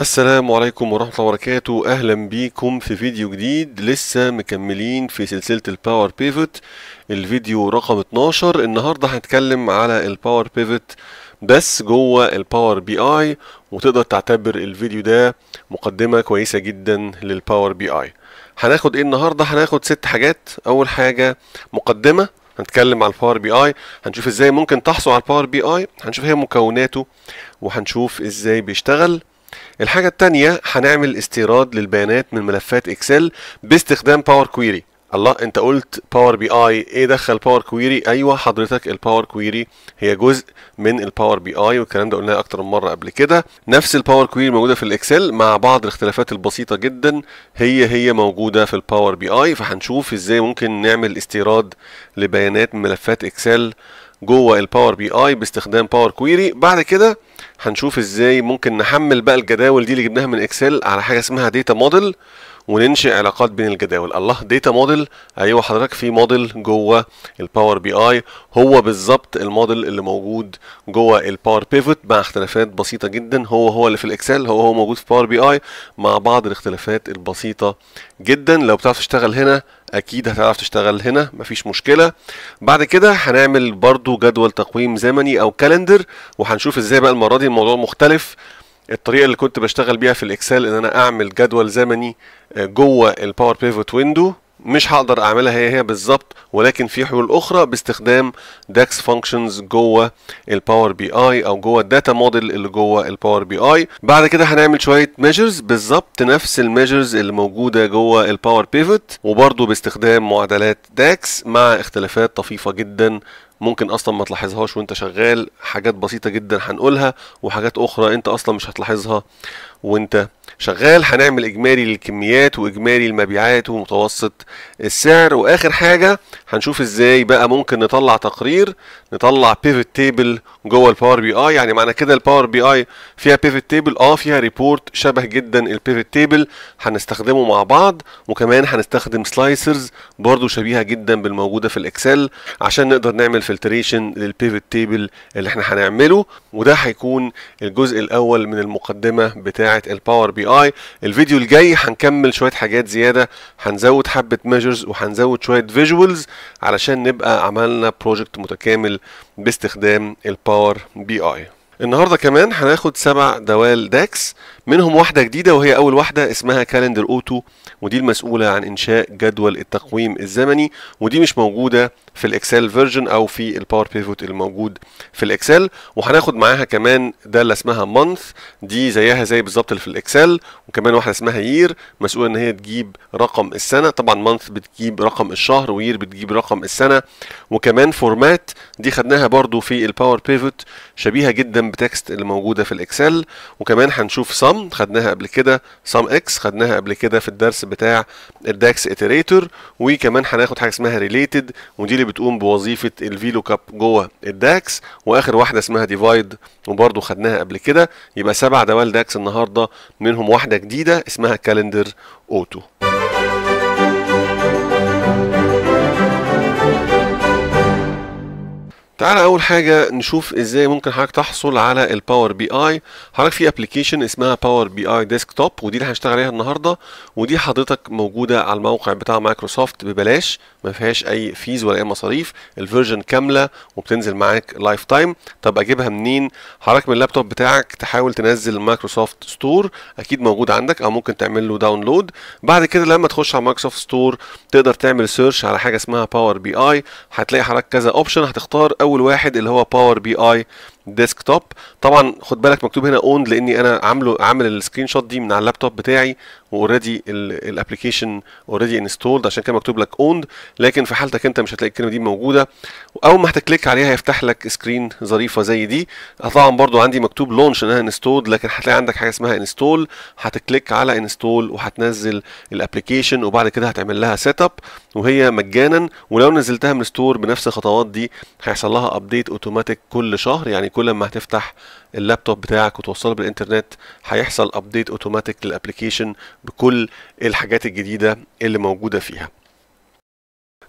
السلام عليكم ورحمة الله وبركاته أهلا بيكم في فيديو جديد لسه مكملين في سلسلة الباور بيفوت الفيديو رقم 12 النهاردة هنتكلم على الباور بيفوت بس جوه الباور بي آي وتقدر تعتبر الفيديو ده مقدمة كويسة جدا للباور بي آي هناخد ايه النهاردة هناخد ست حاجات أول حاجة مقدمة هنتكلم على الباور بي اي هنشوف ازاي ممكن تحصل على الباور بي اي هنشوف هي مكوناته وهنشوف ازاي بيشتغل الحاجة التانية هنعمل استيراد للبيانات من ملفات اكسل باستخدام باور كويري الله انت قلت باور بي اي ايه دخل باور كويري ايوه حضرتك الباور كويري هي جزء من الباور بي اي والكلام ده قلناه اكتر من مره قبل كده نفس الباور كويري موجوده في الاكسل مع بعض الاختلافات البسيطه جدا هي هي موجوده في الباور بي اي فهنشوف ازاي ممكن نعمل استيراد لبيانات من ملفات اكسل جوه الباور بي اي باستخدام باور كويري بعد كده هنشوف ازاي ممكن نحمل بقى الجداول دي اللي جبناها من اكسل على حاجه اسمها داتا موديل وننشئ علاقات بين الجداول الله داتا موديل ايوه حضرتك في موديل جوه الباور بي اي هو بالظبط الموديل اللي موجود جوه الباور بيفوت مع اختلافات بسيطه جدا هو هو اللي في الاكسل هو هو موجود في باور بي اي مع بعض الاختلافات البسيطه جدا لو بتعرف تشتغل هنا اكيد هتعرف تشتغل هنا مفيش مشكله بعد كده هنعمل برضو جدول تقويم زمني او كالندر وهنشوف ازاي بقى المره دي الموضوع مختلف الطريقه اللي كنت بشتغل بيها في الاكسل ان انا اعمل جدول زمني آه، جوه الباور بيفوت ويندو مش هقدر اعملها هي هي بالظبط ولكن في حلول اخرى باستخدام داكس فانكشنز جوه الباور بي اي او جوه الداتا موديل اللي جوه الباور بي اي بعد كده هنعمل شويه ميجرز بالظبط نفس الميجرز اللي موجوده جوه الباور بيفوت وبرده باستخدام معادلات داكس مع اختلافات طفيفه جدا ممكن اصلا ما تلاحظهاش وانت شغال حاجات بسيطه جدا هنقولها وحاجات اخرى انت اصلا مش هتلاحظها وانت شغال هنعمل اجمالي للكميات واجمالي المبيعات ومتوسط السعر واخر حاجه هنشوف ازاي بقى ممكن نطلع تقرير نطلع بيفت تيبل جوه الباور بي اي يعني معنى كده الباور بي اي فيها بيفت تيبل اه فيها ريبورت شبه جدا البيفت تيبل هنستخدمه مع بعض وكمان هنستخدم سلايسرز برضو شبيهه جدا بالموجوده في الاكسل عشان نقدر نعمل فلتريشن للبيفت تيبل اللي احنا هنعمله وده هيكون الجزء الاول من المقدمه بتاع بتاعه الباور بي اي الفيديو الجاي هنكمل شويه حاجات زياده هنزود حبه ميجرز وهنزود شويه فيجوالز علشان نبقى عملنا بروجكت متكامل باستخدام الباور بي اي النهارده كمان هناخد سبع دوال داكس منهم واحده جديده وهي اول واحده اسمها كالندر اوتو ودي المسؤوله عن انشاء جدول التقويم الزمني ودي مش موجوده في الاكسل فيرجن او في الباور بيفوت الموجود في الاكسل وهناخد معاها كمان داله اسمها مانث دي زيها زي بالظبط اللي في الاكسل وكمان واحده اسمها يير مسؤوله ان هي تجيب رقم السنه طبعا مانث بتجيب رقم الشهر وير بتجيب رقم السنه وكمان فورمات دي خدناها برضو في الباور بيفوت شبيهه جدا بتكست اللي موجوده في الاكسل وكمان هنشوف سم خدناها قبل كده سم اكس خدناها قبل كده في الدرس بتاع الداكس اتريتور وكمان هناخد حاجه اسمها ريليتد ودي اللي بتقوم بوظيفه الفيلو كاب جوه الداكس واخر واحده اسمها ديفايد وبرضو خدناها قبل كده يبقى سبع دوال داكس النهارده منهم واحده جديدة اسمها كالندر أوتو تعالى اول حاجه نشوف ازاي ممكن حضرتك تحصل على الباور بي اي حضرتك في ابلكيشن اسمها باور بي اي ديسك توب ودي اللي هنشتغل عليها النهارده ودي حضرتك موجوده على الموقع بتاع مايكروسوفت ببلاش ما فيهاش اي فيز ولا اي مصاريف الفيرجن كامله وبتنزل معاك لايف تايم طب اجيبها منين حضرتك من اللابتوب بتاعك تحاول تنزل مايكروسوفت ستور اكيد موجود عندك او ممكن تعمل له داونلود بعد كده لما تخش على مايكروسوفت ستور تقدر تعمل سيرش على حاجه اسمها باور بي اي هتلاقي حضرتك كذا اوبشن هتختار اول واحد اللي هو باور بي اي ديسكتوب طبعا خد بالك مكتوب هنا اون لاني انا عامله عامل السكرين شوت دي من على اللابتوب بتاعي واوريدي الابلكيشن اوريدي انستولد عشان كده مكتوب لك اوند لكن في حالتك انت مش هتلاقي الكلمه دي موجوده واول ما هتكليك عليها هيفتح لك سكرين ظريفه زي دي طبعا برضو عندي مكتوب لونش انها انستولد لكن هتلاقي عندك حاجه اسمها انستول هتكليك على انستول وهتنزل الابلكيشن وبعد كده هتعمل لها سيت اب وهي مجانا ولو نزلتها من ستور بنفس الخطوات دي هيحصل لها ابديت اوتوماتيك كل شهر يعني كل ما هتفتح اللابتوب بتاعك وتوصله بالانترنت هيحصل ابديت اوتوماتيك للابلكيشن بكل الحاجات الجديده اللي موجوده فيها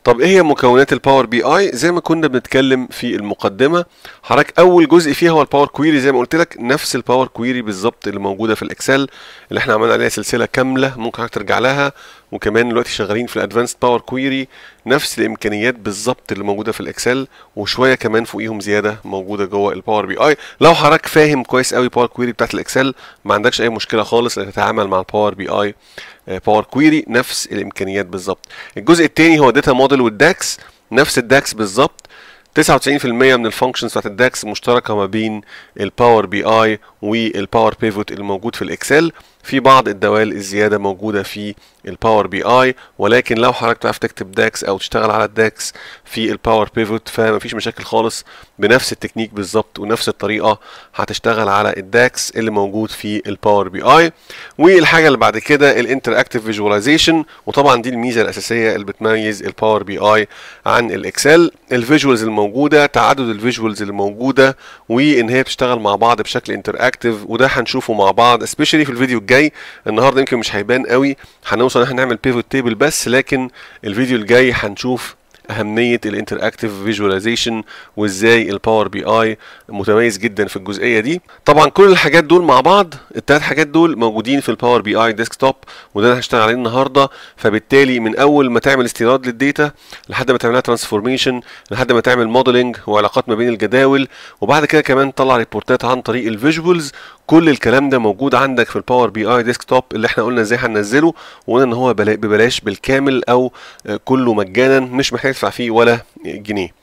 طب ايه هي مكونات الباور بي اي زي ما كنا بنتكلم في المقدمه حضرتك اول جزء فيها هو الباور كويري زي ما قلت لك نفس الباور كويري بالظبط اللي موجوده في الاكسل اللي احنا عملنا عليها سلسله كامله ممكن حضرتك ترجع لها وكمان دلوقتي شغالين في الادفانسد باور كويري نفس الامكانيات بالظبط اللي موجوده في الاكسل وشويه كمان فوقيهم زياده موجوده جوه الباور بي اي لو حضرتك فاهم كويس قوي باور كويري بتاعت الاكسل ما عندكش اي مشكله خالص انك تتعامل مع الباور بي اي باور آه، كويري نفس الامكانيات بالظبط الجزء الثاني هو داتا موديل والداكس نفس الداكس بالظبط 99% من الفانكشنز بتاعت الداكس مشتركه ما بين الباور بي اي والباور بيفوت الموجود في الاكسل في بعض الدوال الزياده موجوده في الباور بي اي ولكن لو حضرتك بتعرف تكتب داكس او تشتغل على الداكس في الباور بيفوت فمفيش مشاكل خالص بنفس التكنيك بالظبط ونفس الطريقه هتشتغل على الداكس اللي موجود في الباور بي اي والحاجه اللي بعد كده الانتر اكتف فيجواليزيشن وطبعا دي الميزه الاساسيه اللي بتميز الباور بي اي عن الاكسل الفيجوالز الموجوده تعدد الفيجوالز اللي موجوده وان هي بتشتغل مع بعض بشكل انتر اكتف وده هنشوفه مع بعض سبيشالي في الفيديو الجاي الجاي النهارده يمكن مش هيبان قوي هنوصل ان احنا نعمل بيفوت تيبل بس لكن الفيديو الجاي هنشوف اهميه اكتف فيجواليزيشن وازاي الباور بي اي متميز جدا في الجزئيه دي طبعا كل الحاجات دول مع بعض الثلاث حاجات دول موجودين في الباور بي اي ديسكتوب وده انا هشتغل عليه النهارده فبالتالي من اول ما تعمل استيراد للديتا لحد ما تعملها ترانسفورميشن لحد ما تعمل موديلنج وعلاقات ما بين الجداول وبعد كده كمان تطلع ريبورتات عن طريق الفيجوالز كل الكلام ده موجود عندك في الباور بي اي ديسكتوب اللي احنا قلنا ازاي هننزله وقلنا ان هو ببلاش بالكامل او آه، كله مجانا مش محتاج تدفع فيه ولا جنيه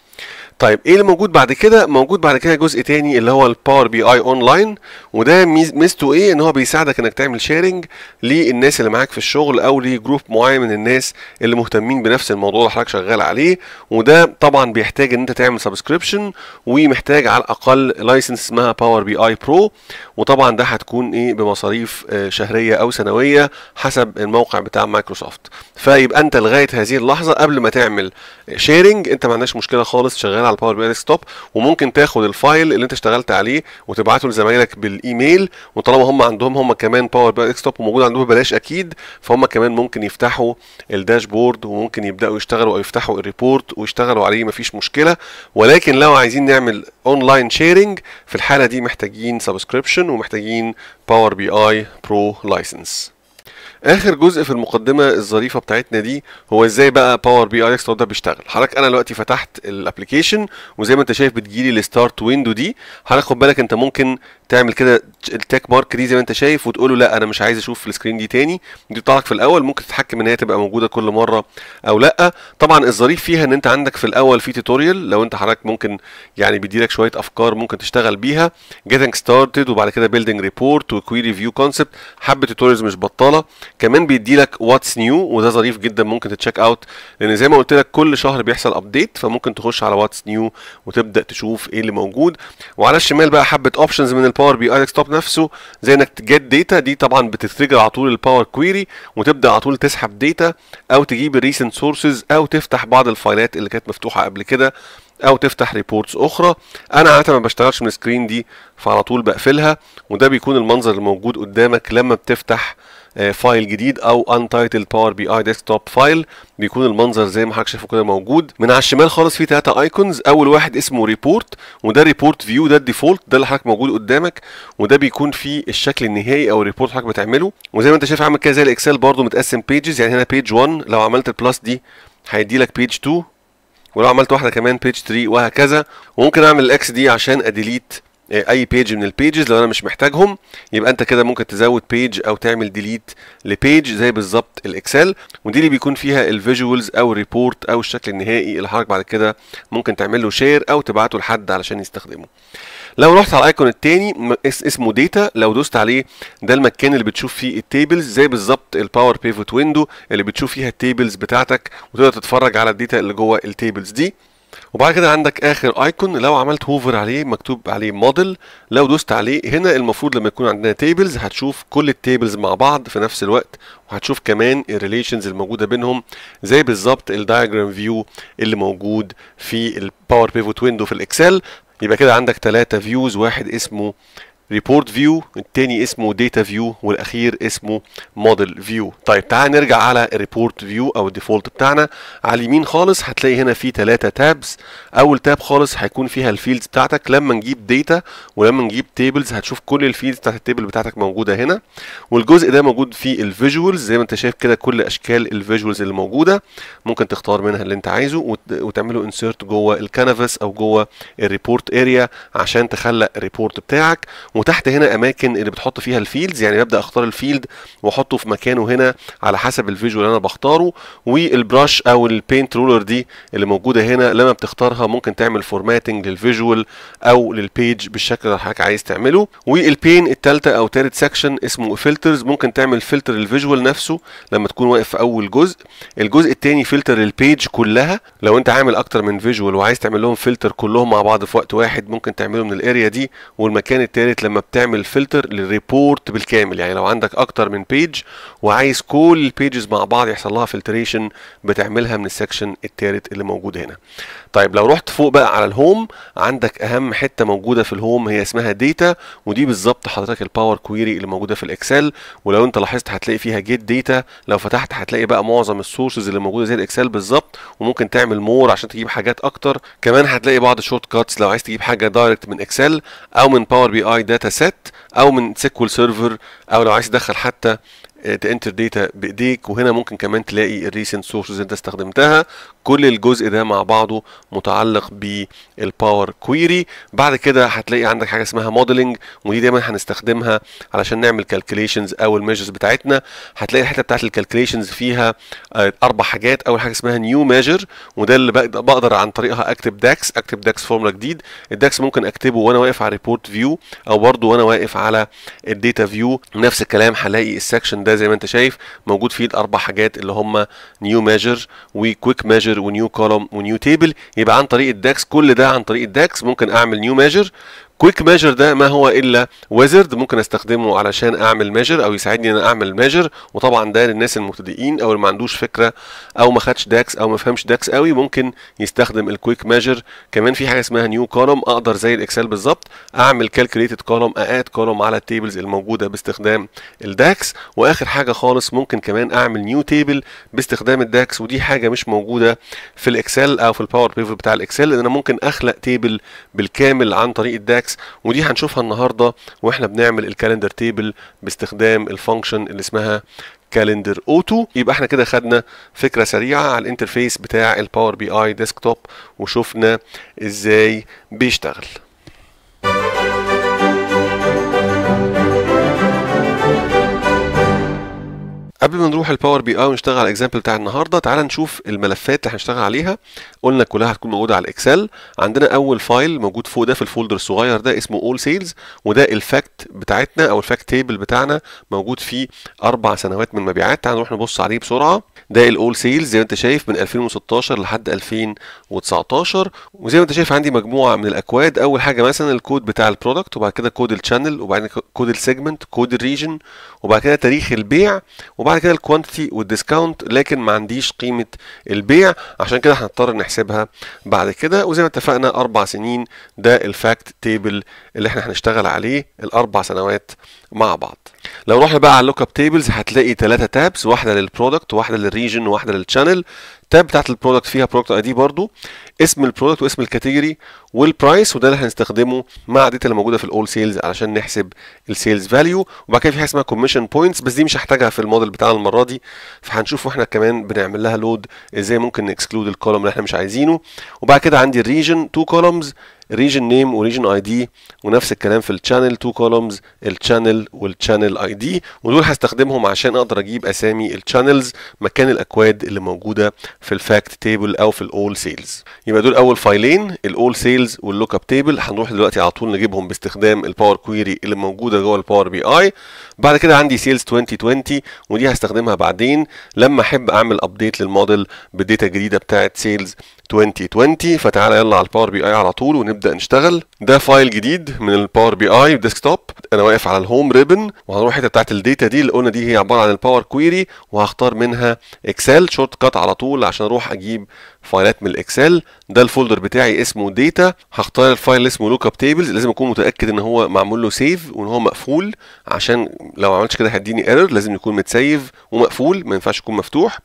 طيب ايه اللي موجود بعد كده موجود بعد كده جزء تاني اللي هو الباور بي اي اونلاين وده ميزته ايه ان هو بيساعدك انك تعمل شيرنج للناس اللي معاك في الشغل او لجروب معين من الناس اللي مهتمين بنفس الموضوع اللي حضرتك شغال عليه وده طبعا بيحتاج ان انت تعمل سبسكريبشن ومحتاج على الاقل لايسنس اسمها باور بي اي برو وطبعا ده هتكون ايه بمصاريف آه، شهريه او سنويه حسب الموقع بتاع مايكروسوفت فيبقى انت لغايه هذه اللحظه قبل ما تعمل شيرنج انت ما عندكش مشكله خالص شغال على الباور بي اي ديسكتوب وممكن تاخد الفايل اللي انت اشتغلت عليه وتبعته لزمايلك بالايميل وطالما هم عندهم هم كمان باور بي اي ديسكتوب وموجود عندهم ببلاش اكيد فهم كمان ممكن يفتحوا الداشبورد وممكن يبداوا يشتغلوا او يفتحوا الريبورت ويشتغلوا عليه مفيش مشكله ولكن لو عايزين نعمل اونلاين شيرنج في الحاله دي محتاجين سبسكريبشن ومحتاجين باور بي اي برو لايسنس اخر جزء في المقدمه الظريفه بتاعتنا دي هو ازاي بقى باور بي اي اكس ده بيشتغل حضرتك انا دلوقتي فتحت الابلكيشن وزي ما انت شايف بتجيلي الستارت ويندو دي حضرتك خد بالك انت ممكن تعمل كده التاك مارك دي زي ما انت شايف وتقول له لا انا مش عايز اشوف السكرين دي تاني دي بتطلعك في الاول ممكن تتحكم ان هي تبقى موجوده كل مره او لا طبعا الظريف فيها ان انت عندك في الاول في توتوريال لو انت حضرتك ممكن يعني بيديلك شويه افكار ممكن تشتغل بيها جيتنج ستارتد وبعد كده بيلدنج ريبورت وكويري فيو كونسبت حبه توتوريالز مش بطاله كمان بيديلك واتس نيو وده ظريف جدا ممكن تتشيك اوت لان زي ما قلت لك كل شهر بيحصل ابديت فممكن تخش على واتس نيو وتبدا تشوف ايه اللي موجود وعلى الشمال بقى حبه اوبشنز من باور بي اي ديسكتوب نفسه زي انك تجيت داتا دي طبعا بتترجر على طول الباور كويري وتبدا على طول تسحب داتا او تجيب الريسنت سورسز او تفتح بعض الفايلات اللي كانت مفتوحه قبل كده او تفتح ريبورتس اخرى انا عاده ما بشتغلش من السكرين دي فعلى طول بقفلها وده بيكون المنظر الموجود قدامك لما بتفتح آه، فايل جديد او untitled باور بي اي desktop فايل بيكون المنظر زي ما حضرتك شايفه كده موجود من على الشمال خالص في ثلاثه ايكونز اول واحد اسمه ريبورت وده ريبورت فيو ده الديفولت ده اللي حضرتك موجود قدامك وده بيكون فيه الشكل النهائي او الريبورت حضرتك بتعمله وزي ما انت شايف عامل كده زي الاكسل برده متقسم بيجز يعني هنا بيج 1 لو عملت البلس دي هيدي لك بيج 2 ولو عملت واحده كمان بيج 3 وهكذا وممكن اعمل الاكس دي عشان اديليت آه، اي بيج من البيجز لو انا مش محتاجهم يبقى انت كده ممكن تزود بيج او تعمل ديليت لبيج زي بالظبط الاكسل ودي اللي بيكون فيها الفيجوالز او الريبورت او الشكل النهائي اللي حضرتك بعد كده ممكن تعمل له شير او تبعته لحد علشان يستخدمه لو رحت على الايكون التاني اسمه داتا لو دوست عليه ده المكان اللي بتشوف فيه التيبلز زي بالظبط الباور بيفوت ويندو اللي بتشوف فيها التيبلز بتاعتك وتقدر تتفرج على الداتا اللي جوه التيبلز دي وبعد كده عندك اخر ايكون لو عملت هوفر عليه مكتوب عليه موديل لو دوست عليه هنا المفروض لما يكون عندنا تيبلز هتشوف كل التيبلز مع بعض في نفس الوقت وهتشوف كمان الريليشنز الموجوده بينهم زي بالظبط الدايجرام فيو اللي موجود في الباور بيفوت ويندو في الاكسل يبقى كده عندك ثلاثة فيوز واحد اسمه ريبورت فيو التاني اسمه داتا فيو والاخير اسمه موديل فيو طيب تعال نرجع على الريبورت فيو او الديفولت بتاعنا على اليمين خالص هتلاقي هنا في ثلاثة تابز اول تاب خالص هيكون فيها الفيلدز بتاعتك لما نجيب داتا ولما نجيب تيبلز هتشوف كل الفيلدز بتاعت التيبل بتاعتك موجوده هنا والجزء ده موجود فيه الفيجوالز زي ما انت شايف كده كل اشكال الفيجوالز اللي موجوده ممكن تختار منها اللي انت عايزه وتعمله انسيرت جوه الكنفاس او جوه الريبورت اريا عشان تخلق الريبورت بتاعك وتحت هنا اماكن اللي بتحط فيها الفيلدز يعني ببدا اختار الفيلد واحطه في مكانه هنا على حسب الفيجوال اللي انا بختاره والبراش او البينت رولر دي اللي موجوده هنا لما بتختارها ممكن تعمل فورماتنج للفيجوال او للبيج بالشكل اللي حضرتك عايز تعمله والبين الثالثه او ثالث سكشن اسمه فلترز ممكن تعمل فلتر للفيجوال نفسه لما تكون واقف في اول جزء الجزء الثاني فلتر للبيج كلها لو انت عامل اكتر من فيجوال وعايز تعمل لهم فلتر كلهم مع بعض في وقت واحد ممكن تعمله من الاريا دي والمكان الثالث لما بتعمل فلتر للريبورت بالكامل يعني لو عندك اكتر من بيج وعايز كل البيجز مع بعض يحصل لها فلتريشن بتعملها من السكشن التالت اللي موجود هنا طيب لو رحت فوق بقى على الهوم عندك اهم حته موجوده في الهوم هي اسمها ديتا ودي بالظبط حضرتك الباور كويري اللي موجوده في الاكسل ولو انت لاحظت هتلاقي فيها جيت ديتا لو فتحت هتلاقي بقى معظم السورسز اللي موجوده زي الاكسل بالظبط وممكن تعمل مور عشان تجيب حاجات اكتر كمان هتلاقي بعض الشورت كاتس لو عايز تجيب حاجه دايركت من اكسل او من باور بي اي ده داتا سيت او من سيكوال سيرفر او لو عايز تدخل حتى تانتر آه، داتا بايديك وهنا ممكن كمان تلاقي الريسنت سورسز انت استخدمتها كل الجزء ده مع بعضه متعلق بالباور كويري بعد كده هتلاقي عندك حاجه اسمها موديلنج ودي دايما هنستخدمها علشان نعمل كالكوليشنز او الميجرز بتاعتنا هتلاقي الحته بتاعت الكالكوليشنز فيها آه، اربع حاجات اول حاجه اسمها نيو ميجر وده اللي بقدر عن طريقها اكتب داكس اكتب داكس فورمولا جديد الداكس ممكن اكتبه وانا واقف على ريبورت فيو او برده وانا واقف على الداتا فيو نفس الكلام هلاقي السكشن ده زي ما انت شايف موجود فيه الاربع حاجات اللي هم نيو ميجر وكويك ميجر ونيو كولوم ونيو تيبل يبقى عن طريق الداكس كل ده عن طريق الداكس ممكن اعمل نيو ميجر كويك ميجر ده ما هو الا ويزرد ممكن استخدمه علشان اعمل ميجر او يساعدني ان انا اعمل ميجر وطبعا ده للناس المبتدئين او اللي ما عندوش فكره او ما خدش داكس او ما فهمش داكس قوي ممكن يستخدم الكويك ميجر كمان في حاجه اسمها نيو كولوم اقدر زي الاكسل بالظبط اعمل كالكوليتد كولوم اقاد كولوم على التيبلز الموجوده باستخدام الداكس واخر حاجه خالص ممكن كمان اعمل نيو تيبل باستخدام الداكس ودي حاجه مش موجوده في الاكسل او في الباور بيفر بتاع الاكسل ان انا ممكن اخلق تيبل بالكامل عن طريق الداكس اكس ودي هنشوفها النهارده واحنا بنعمل الكالندر تيبل باستخدام الفانكشن اللي اسمها كالندر اوتو يبقى احنا كده خدنا فكره سريعه على الانترفيس بتاع الباور بي اي ديسكتوب وشفنا ازاي بيشتغل قبل ما نروح الباور بي اي ونشتغل على الاكزامبل بتاع النهارده تعال نشوف الملفات اللي هنشتغل عليها قلنا كلها هتكون موجوده على الاكسل عندنا اول فايل موجود فوق ده في الفولدر الصغير ده اسمه اول سيلز وده الفاكت بتاعتنا او الفاكت تيبل بتاعنا موجود فيه اربع سنوات من مبيعات تعال نروح نبص عليه بسرعه ده الاول سيلز زي ما انت شايف من 2016 لحد 2019 وزي ما انت شايف عندي مجموعه من الاكواد اول حاجه مثلا الكود بتاع البرودكت وبعد كده كود الشانل وبعدين كود السيجمنت كود الريجن وبعد كده تاريخ البيع وبعد وبعد كده الكوانتيتي والديسكاونت لكن ما عنديش قيمه البيع عشان كده هنضطر نحسبها بعد كده وزي ما اتفقنا اربع سنين ده الفاكت تيبل اللي احنا هنشتغل عليه الاربع سنوات مع بعض لو رحنا بقى على اللوك اب تيبلز هتلاقي ثلاثه تابس واحده للبرودكت واحده للريجن واحده للشانل التاب بتاعت البرودكت فيها برودكت اي دي برضو اسم البرودكت واسم الكاتيجوري والبرايس وده اللي هنستخدمه مع الداتا اللي موجوده في الاول سيلز علشان نحسب السيلز فاليو وبعد كده في حاجه اسمها كوميشن بوينتس بس دي مش هحتاجها في الموديل بتاعنا المره دي فهنشوف واحنا كمان بنعمل لها لود ازاي ممكن نكسكلود الكولوم اللي احنا مش عايزينه وبعد كده عندي الريجن تو كولومز region نيم وريجن اي دي ونفس الكلام في الشانل تو كولومز الشانل والشانل اي دي ودول هستخدمهم عشان اقدر اجيب اسامي الشانلز مكان الاكواد اللي موجوده في الفاكت تيبل او في الاول سيلز يبقى دول اول فايلين الاول سيلز واللوك اب تيبل هنروح دلوقتي على طول نجيبهم باستخدام الباور كويري اللي موجوده جوه الباور بي اي بعد كده عندي سيلز 2020 ودي هستخدمها بعدين لما احب اعمل ابديت للموديل بالداتا الجديده بتاعت سيلز 2020 فتعالى يلا على الباور بي اي على طول ونبدا نشتغل ده فايل جديد من الباور بي اي ديسكتوب انا واقف على الهوم ريبن وهروح الحته بتاعت الداتا دي اللي قلنا دي هي عباره عن الباور كويري وهختار منها اكسل شورت كات على طول عشان اروح اجيب فايلات من الاكسل ده الفولدر بتاعي اسمه داتا هختار الفايل اسمه لوك اب تيبلز لازم اكون متاكد ان هو معمول له سيف وان هو مقفول عشان لو ما عملتش كده هيديني ايرور لازم يكون متسيف ومقفول ما ينفعش يكون مفتوح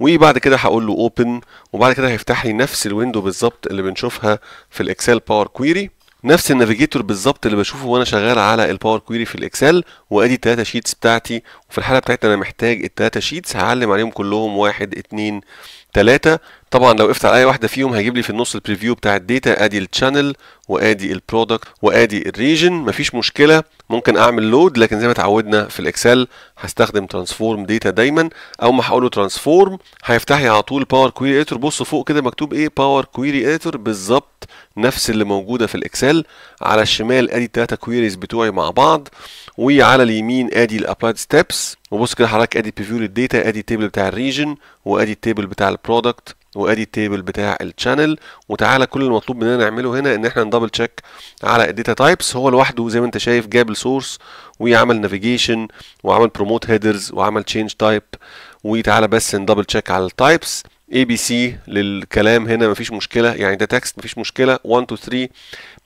وبعد كده هقول له اوبن وبعد كده هيفتح لي نفس الويندو بالظبط اللي بنشوفها في الاكسل باور كويري نفس النافيجيتور بالظبط اللي بشوفه وانا شغال على الباور كويري في الاكسل وادي التلاته شيتس بتاعتي وفي الحاله بتاعتي انا محتاج التلاته شيتس هعلم عليهم كلهم واحد اتنين تلاته طبعا لو قفت على اي واحده فيهم هيجيب لي في النص البريفيو بتاع الداتا ادي الشانل وادي البرودكت وادي الريجن مفيش مشكله ممكن اعمل لود لكن زي ما اتعودنا في الاكسل هستخدم ترانسفورم داتا دايما او ما هقول له ترانسفورم هيفتح لي على طول باور كويري اديتور بصوا فوق كده مكتوب ايه باور كويري اديتور بالظبط نفس اللي موجوده في الاكسل على الشمال ادي الثلاثه كويريز بتوعي مع بعض وعلى اليمين ادي الابلايد ستيبس وبص كده حضرتك ادي بريفيو للداتا ادي التيبل بتاع الريجن وادي التيبل بتاع البرودكت وادي التيبل بتاع الشانل وتعالى كل المطلوب مننا نعمله هنا ان احنا ندبل تشيك على الداتا تايبس هو لوحده زي ما انت شايف جاب السورس وعمل نافيجيشن وعمل بروموت هيدرز وعمل تشينج تايب وتعالى بس ندبل تشيك على التايبس اي بي سي للكلام هنا مفيش مشكله يعني ده تكست مفيش مشكله 1 2 3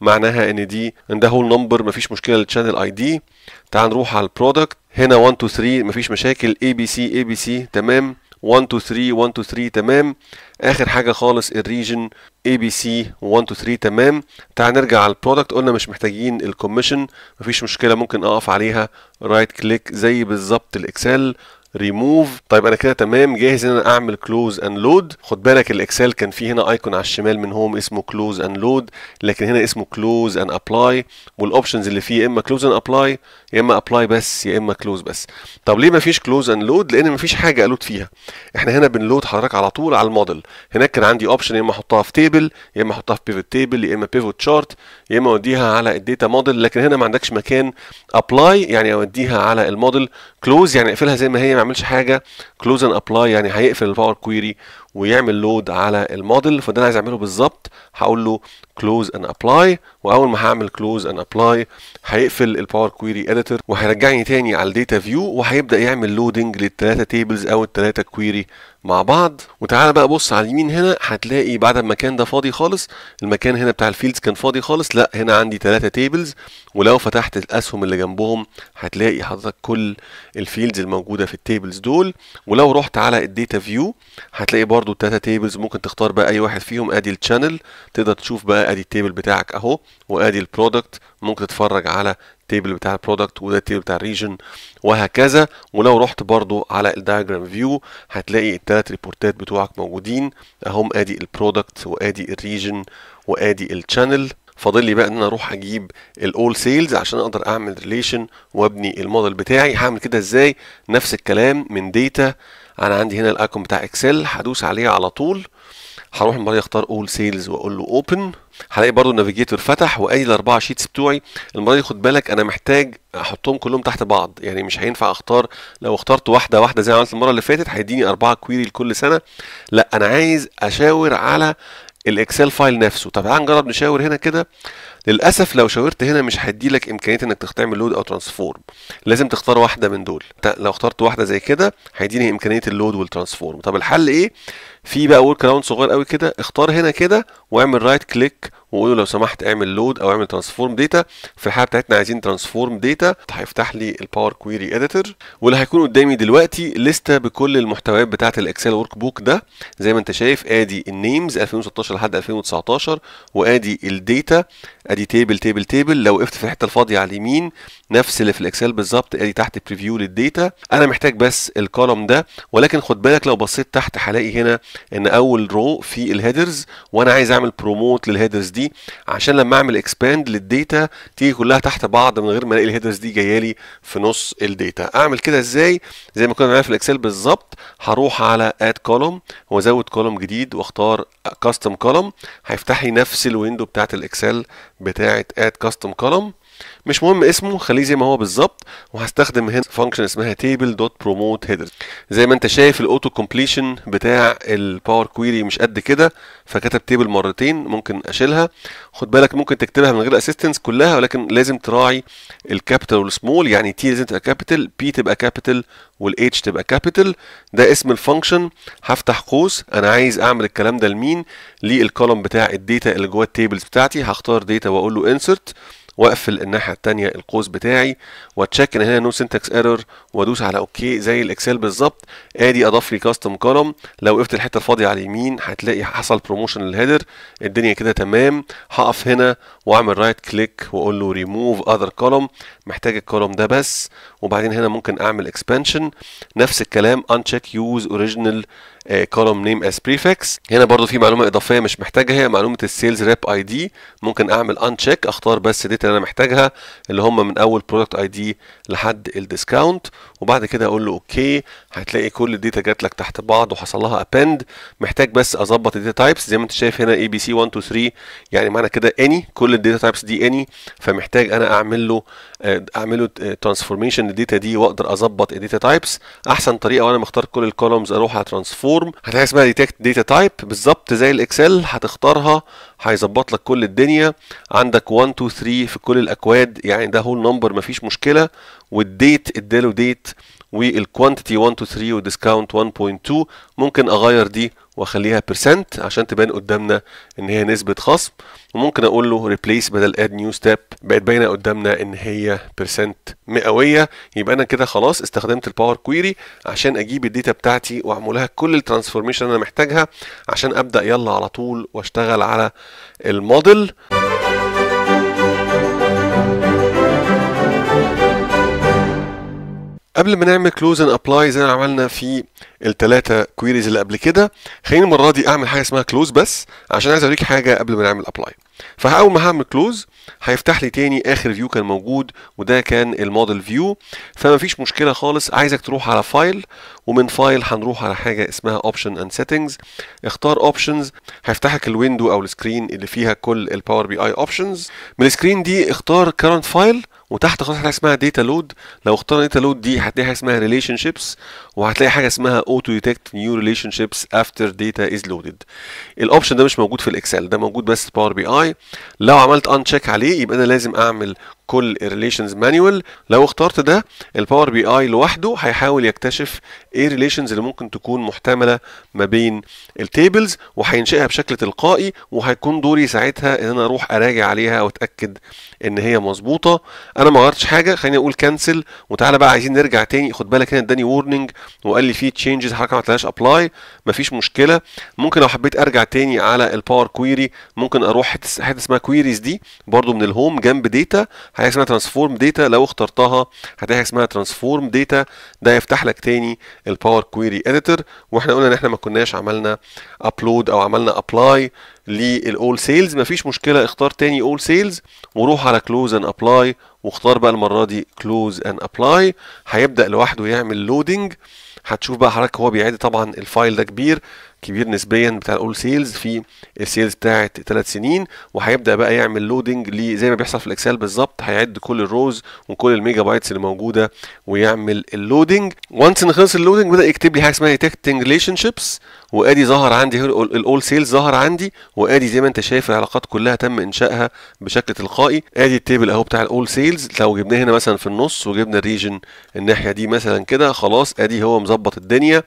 معناها ان دي ان ده هو نمبر مفيش مشكله للشانل اي دي تعال نروح على البرودكت هنا 1 2 3 مفيش مشاكل اي بي سي اي بي سي تمام 1 2 3 1 2 3 تمام اخر حاجه خالص الريجن اي بي سي 1 2 3 تمام تعال نرجع على البرودكت قلنا مش محتاجين الكوميشن مفيش مشكله ممكن اقف عليها رايت كليك زي بالظبط الاكسل ريموف طيب انا كده تمام جاهز ان انا اعمل كلوز اند لود خد بالك الاكسل كان فيه هنا ايكون على الشمال من هوم اسمه كلوز اند لود لكن هنا اسمه كلوز اند ابلاي والاوبشنز اللي فيه اما كلوز اند ابلاي يا اما ابلاي بس يا اما كلوز بس طب ليه ما فيش كلوز اند لود لان ما فيش حاجه الود فيها احنا هنا بنلود حضرتك على طول على الموديل هناك كان عندي اوبشن يا اما احطها في تيبل يا اما احطها في بيفوت تيبل يا اما بيفوت شارت يا اما اوديها على الداتا موديل لكن هنا ما عندكش مكان ابلاي يعني اوديها على الموديل كلوز يعني اقفلها زي ما هي ما اعملش حاجه كلوز اند ابلاي يعني هيقفل الباور كويري ويعمل لود على الموديل فده انا عايز اعمله بالظبط هقول له كلوز ان ابلاي واول ما هعمل كلوز ان ابلاي هيقفل الباور كويري اديتور وهيرجعني تاني على الداتا فيو وهيبدا يعمل لودنج للثلاثه تيبلز او الثلاثه كويري مع بعض وتعالى بقى بص على اليمين هنا هتلاقي بعد المكان ده فاضي خالص المكان هنا بتاع الفيلدز كان فاضي خالص لا هنا عندي ثلاثة تيبلز ولو فتحت الاسهم اللي جنبهم هتلاقي حضرتك كل الفيلدز الموجوده في التيبلز دول ولو رحت على الداتا فيو هتلاقي برده الثلاثة تيبلز ممكن تختار بقى اي واحد فيهم ادي الشانل تقدر تشوف بقى ادي التيبل بتاعك اهو وادي البرودكت ممكن تتفرج على التيبل بتاع البرودكت وده التيبل بتاع الريجن وهكذا ولو رحت برضو على الدايجرام فيو هتلاقي الثلاث ريبورتات بتوعك موجودين اهم ادي البرودكت وادي الريجن وادي الشانل فاضل لي بقى ان انا اروح اجيب الاول سيلز عشان اقدر اعمل ريليشن وابني الموديل بتاعي هعمل كده ازاي نفس الكلام من ديتا انا عندي هنا الايكون بتاع اكسل هدوس عليه على طول هروح المره دي اختار اول سيلز واقول له اوبن هلاقي برده النافيجيتور فتح وادي الاربعه شيتس بتوعي المره دي خد بالك انا محتاج احطهم كلهم تحت بعض يعني مش هينفع اختار لو اخترت واحده واحده زي ما عملت المره اللي فاتت هيديني اربعه كويري لكل سنه لا انا عايز اشاور على الاكسل فايل نفسه طب تعال نجرب نشاور هنا كده للاسف لو شاورت هنا مش هيديلك امكانيه انك تعمل لود او ترانسفورم لازم تختار واحده من دول لو اخترت واحده زي كده هيديني امكانيه اللود والترانسفورم طب الحل ايه في بقى ورك راوند صغير قوي كده اختار هنا كده واعمل رايت كليك وقول لو سمحت اعمل لود او اعمل ترانسفورم داتا في الحاله بتاعتنا عايزين ترانسفورم داتا هيفتح لي الباور كويري اديتور واللي هيكون قدامي دلوقتي لسته بكل المحتويات بتاعه الاكسل ورك بوك ده زي ما انت شايف ادي النيمز 2016 لحد 2019 وادي الداتا ادي تيبل تيبل تيبل لو وقفت في الحته الفاضيه على اليمين نفس اللي في الاكسل بالظبط ادي تحت بريفيو للداتا انا محتاج بس الكولوم ده ولكن خد بالك لو بصيت تحت هلاقي هنا ان اول رو في الهيدرز وانا عايز اعمل بروموت للهيدرز دي دي عشان لما اعمل اكسباند للداتا تيجي كلها تحت بعض من غير ما الاقي الهيدرز دي جايه لي في نص الداتا اعمل كده ازاي زي ما كنا بنعمل في الاكسل بالظبط هروح على اد كولوم وازود كولوم جديد واختار كاستم كولوم هيفتح لي نفس الويندو بتاعه الاكسل بتاعه اد كاستم كولوم مش مهم اسمه خليه زي ما هو بالظبط وهستخدم هنا فانكشن اسمها تيبل دوت بروموت هيدرز زي ما انت شايف الاوتو كومبليشن بتاع الباور كويري مش قد كده فكتب تيبل مرتين ممكن اشيلها خد بالك ممكن تكتبها من غير اسيستنس كلها ولكن لازم تراعي الكابيتال والسمول يعني تي لازم تبقى كابيتال بي تبقى كابيتال والاتش تبقى كابيتال ده اسم الفانكشن هفتح قوس انا عايز اعمل الكلام ده لمين للكولوم بتاع الداتا اللي جوه التيبلز بتاعتي هختار داتا واقول له انسرت واقفل الناحيه الثانيه القوس بتاعي واتشيك ان هنا نو سنتكس ايرور وادوس على اوكي زي الاكسل بالظبط ادي اضاف لي كاستم كولوم لو وقفت الحته الفاضيه على اليمين هتلاقي حصل بروموشن للهيدر الدنيا كده تمام هقف هنا واعمل رايت كليك واقول له ريموف اذر كولوم محتاج الكولوم ده بس وبعدين هنا ممكن اعمل اكسبانشن نفس الكلام uncheck يوز اوريجينال كولوم نيم اس بريفكس هنا برضو في معلومه اضافيه مش محتاجها هي معلومه السيلز ريب اي دي ممكن اعمل uncheck اختار بس داتا اللي انا محتاجها اللي هم من اول برودكت اي دي لحد الديسكاونت وبعد كده اقول له اوكي هتلاقي كل الداتا جات لك تحت بعض وحصل لها append محتاج بس اظبط الداتا تايبس زي ما انت شايف هنا اي بي سي 1 2 3 يعني معنى كده اني كل الداتا تايبس دي اني فمحتاج انا اعمل له آه، اعمل له ترانسفورميشن آه، للداتا دي واقدر اظبط الداتا تايبس احسن طريقه وانا مختار كل الكولومز اروح على ترانسفورم هتلاقي اسمها ديتكت داتا تايب بالظبط زي الاكسل هتختارها هيظبط لك كل الدنيا عندك 1 2 3 في كل الاكواد يعني ده هو نمبر مفيش مشكله والديت اداله ديت والكوانتيتي 1 تو 3 وديسكاونت 1.2 ممكن اغير دي واخليها بيرسنت عشان تبان قدامنا ان هي نسبه خصم وممكن اقول له ريبليس بدل اد نيو ستيب بقت باينه قدامنا ان هي بيرسنت مئويه يبقى انا كده خلاص استخدمت الباور كويري عشان اجيب الداتا بتاعتي واعملها كل الترانسفورميشن اللي انا محتاجها عشان ابدا يلا على طول واشتغل على الموديل قبل ما نعمل كلوز اند ابلاي زي ما عملنا في الثلاثه كويريز اللي قبل كده خليني المره دي اعمل حاجه اسمها كلوز بس عشان عايز اوريك حاجه قبل ما نعمل ابلاي فاول ما هعمل كلوز هيفتح لي تاني اخر فيو كان موجود وده كان الموديل فيو فمفيش مشكله خالص عايزك تروح على فايل ومن فايل هنروح على حاجه اسمها اوبشن اند سيتنجز اختار اوبشنز هيفتحك الويندو او السكرين اللي فيها كل الباور بي اي اوبشنز من السكرين دي اختار كرنت فايل وتحت خالص حاجه اسمها داتا لود لو اخترنا داتا لود دي هتلاقي حاجه اسمها ريليشن شيبس وهتلاقي حاجه اسمها اوتو ديتكت نيو ريليشن شيبس افتر داتا از لودد الاوبشن ده مش موجود في الاكسل ده موجود بس في باور بي اي لو عملت ان تشيك عليه يبقى انا لازم اعمل كل الريليشنز مانيوال لو اخترت ده الباور بي اي لوحده هيحاول يكتشف ايه الريليشنز اللي ممكن تكون محتمله ما بين التيبلز وهينشئها بشكل تلقائي وهيكون دوري ساعتها ان انا اروح اراجع عليها واتاكد ان هي مظبوطه انا ما غيرتش حاجه خليني اقول كانسل وتعالى بقى عايزين نرجع تاني خد بالك هنا اداني وورنينج وقال لي في تشينجز حضرتك ما عملتهاش ابلاي مفيش مشكله ممكن لو حبيت ارجع تاني على الباور كويري ممكن اروح حته اسمها كويريز دي برده من الهوم جنب ديتا حاجه اسمها ترانسفورم داتا لو اخترتها هتلاقي حاجه اسمها ترانسفورم داتا ده يفتح لك تاني الباور كويري اديتور واحنا قلنا ان احنا ما كناش عملنا ابلود او عملنا ابلاي للاول سيلز مفيش مشكله اختار تاني اول سيلز وروح على كلوز اند ابلاي واختار بقى المره دي كلوز اند ابلاي هيبدا لوحده يعمل لودنج هتشوف بقى حضرتك هو بيعد طبعا الفايل ده كبير كبير نسبيا بتاع الاول سيلز في السيلز بتاعت ثلاث سنين وهيبدا بقى يعمل لودنج زي ما بيحصل في الاكسل بالظبط هيعد كل الروز وكل الميجا بايتس اللي موجوده ويعمل اللودنج وانس ان خلص اللودنج بدا يكتب لي حاجه اسمها ديتكتنج ريليشن شيبس وادي ظهر عندي الاول سيلز ظهر عندي وادي زي ما انت شايف العلاقات كلها تم انشائها بشكل تلقائي ادي التيبل اهو بتاع الاول سيلز لو جبناه هنا مثلا في النص وجبنا الريجن الناحيه دي مثلا كده خلاص ادي هو مظبط الدنيا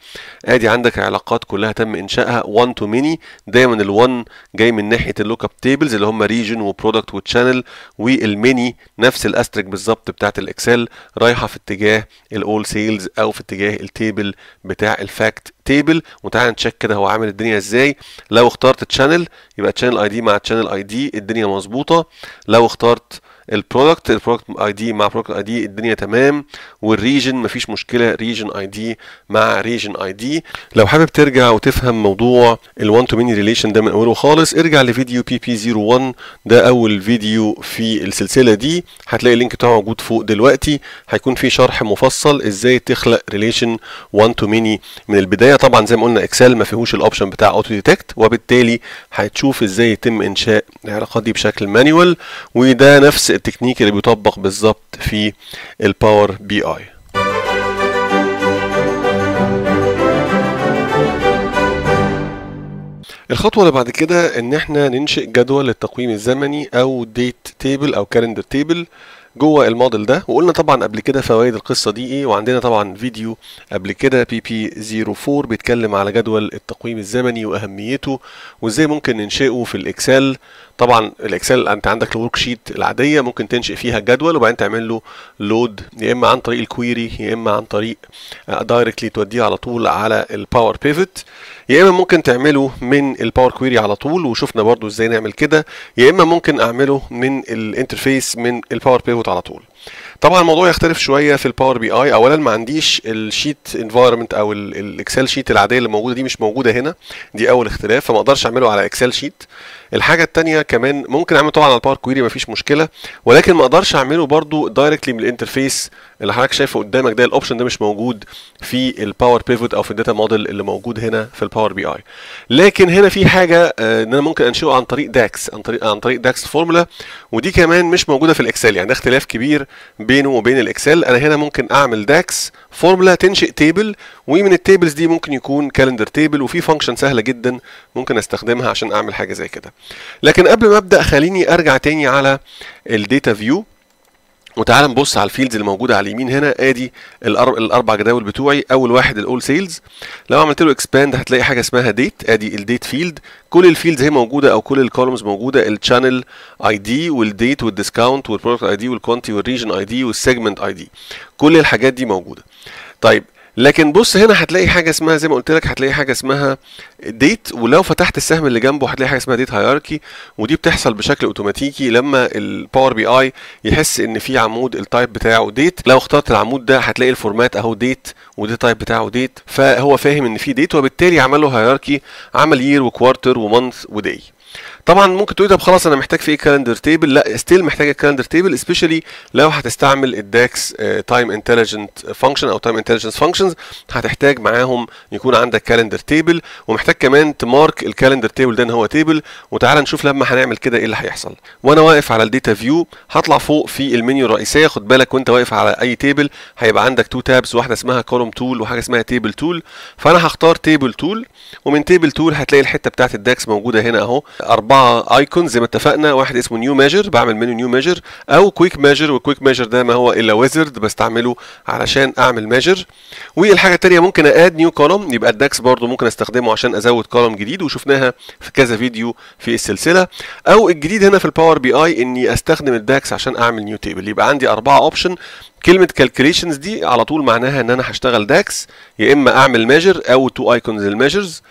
ادي عندك العلاقات كلها تم انشائها 1 تو ميني دايما ال1 جاي من ناحيه اللوك اب تيبلز اللي هم ريجن وبرودكت وتشانل والميني نفس الاستريك بالظبط بتاعت الاكسل رايحه في اتجاه الاول سيلز او في اتجاه التيبل بتاع الفاكت تيبل وتعالى نتشك كده هو عامل الدنيا ازاي لو اخترت تشانل يبقى تشانل اي دي مع تشانل اي دي الدنيا مظبوطه لو اخترت البرودكت البرودكت اي دي مع برودكت اي دي الدنيا تمام والريجن مفيش مشكله ريجن اي دي مع ريجن اي دي لو حابب ترجع وتفهم موضوع ال1 تو ميني ريليشن ده من اوله خالص ارجع لفيديو بي بي 01 ده اول فيديو في السلسله دي هتلاقي اللينك بتاعه موجود فوق دلوقتي هيكون فيه شرح مفصل ازاي تخلق ريليشن 1 تو ميني من البدايه طبعا زي ما قلنا اكسل ما فيهوش الاوبشن بتاع اوتو ديتكت وبالتالي هتشوف ازاي يتم انشاء العلاقات دي بشكل مانيوال وده نفس التكنيك اللي بيطبق بالظبط في الباور بي اي الخطوة اللي بعد كده ان احنا ننشئ جدول للتقويم الزمني او ديت تيبل او كالندر تيبل جوه الموديل ده وقلنا طبعا قبل كده فوائد القصه دي ايه وعندنا طبعا فيديو قبل كده بي بي 04 بيتكلم على جدول التقويم الزمني واهميته وازاي ممكن ننشئه في الاكسل طبعا الاكسل انت عندك الورك شيت العاديه ممكن تنشئ فيها الجدول وبعدين تعمل له لود يا اما عن طريق الكويري يا اما عن طريق دايركتلي آه، توديه على طول على الباور بيفت يا اما ممكن تعمله من الباور كويري على طول وشفنا برضو ازاي نعمل كده يا اما ممكن اعمله من الانترفيس من الباور بيفوت على طول طبعا الموضوع يختلف شويه في الباور بي اي اولا ما عنديش الشيت انفايرمنت او الاكسل شيت العاديه اللي موجوده دي مش موجوده هنا دي اول اختلاف فما اقدرش اعمله على اكسل شيت الحاجه الثانيه كمان ممكن اعمل طبعا على الباور كويري مفيش مشكله ولكن ما اقدرش اعمله برضو دايركتلي من الانترفيس اللي حضرتك شايفه قدامك ده الاوبشن ده مش موجود في الباور بيفوت او في الداتا موديل اللي موجود هنا في الباور بي اي لكن هنا في حاجه آه، ان انا ممكن انشئه عن طريق داكس عن طريق عن طريق داكس فورمولا ودي كمان مش موجوده في الاكسل يعني ده اختلاف كبير بينه وبين الاكسل انا هنا ممكن اعمل داكس فورمولا تنشئ تيبل ومن التيبلز دي ممكن يكون كالندر تيبل وفي فانكشن سهله جدا ممكن استخدمها عشان اعمل حاجه زي كده لكن قبل ما ابدا خليني ارجع تاني على الداتا فيو وتعال نبص على الفيلدز اللي موجوده على اليمين هنا ادي الاربع جداول بتوعي اول واحد الاول سيلز لو عملت له اكسباند هتلاقي حاجه اسمها ديت ادي الديت فيلد كل الفيلدز هي موجوده او كل الكولومز موجوده الشانل اي دي والديت والديسكاونت والبرودكت اي دي والكونتي والريجن اي دي والسيجمنت اي دي كل الحاجات دي موجوده طيب لكن بص هنا هتلاقي حاجه اسمها زي ما قلت لك هتلاقي حاجه اسمها ديت ولو فتحت السهم اللي جنبه هتلاقي حاجه اسمها ديت هيراركي ودي بتحصل بشكل اوتوماتيكي لما الباور بي اي يحس ان في عمود التايب بتاعه ديت لو اخترت العمود ده هتلاقي الفورمات اهو ديت ودي تايب بتاعه ديت فهو فاهم ان في ديت وبالتالي عمل له هيراركي عمل يير وكوارتر ومانث وداي طبعا ممكن تقول طب خلاص انا محتاج في ايه كالندر تيبل لا ستيل محتاج الكالندر تيبل سبيشالي لو هتستعمل الداكس تايم انتليجنت فانكشن او تايم انتليجنس فانكشنز هتحتاج معاهم يكون عندك كالندر تيبل ومحتاج كمان تمارك الكالندر تيبل ده ان هو تيبل وتعالى نشوف لما هنعمل كده ايه اللي هيحصل وانا واقف على الداتا فيو هطلع فوق في المنيو الرئيسيه خد بالك وانت واقف على اي تيبل هيبقى عندك تو تابس واحده اسمها كولوم تول وحاجه اسمها تيبل تول فانا هختار تيبل تول ومن تيبل تول هتلاقي الحته بتاعت الداكس موجوده هنا اهو اربعه ايكون زي ما اتفقنا واحد اسمه نيو ميجر بعمل منه نيو ميجر او كويك ميجر والكويك ميجر ده ما هو الا ويزرد بستعمله علشان اعمل ميجر والحاجه الثانيه ممكن اد نيو كولوم يبقى الداكس برضو ممكن استخدمه عشان ازود كولوم جديد وشفناها في كذا فيديو في السلسله او الجديد هنا في الباور بي اي اني استخدم الداكس عشان اعمل نيو تيبل يبقى عندي اربعه اوبشن كلمة calculations دي على طول معناها ان انا هشتغل داكس يا اما اعمل ميجر او تو ايكونز الميجرز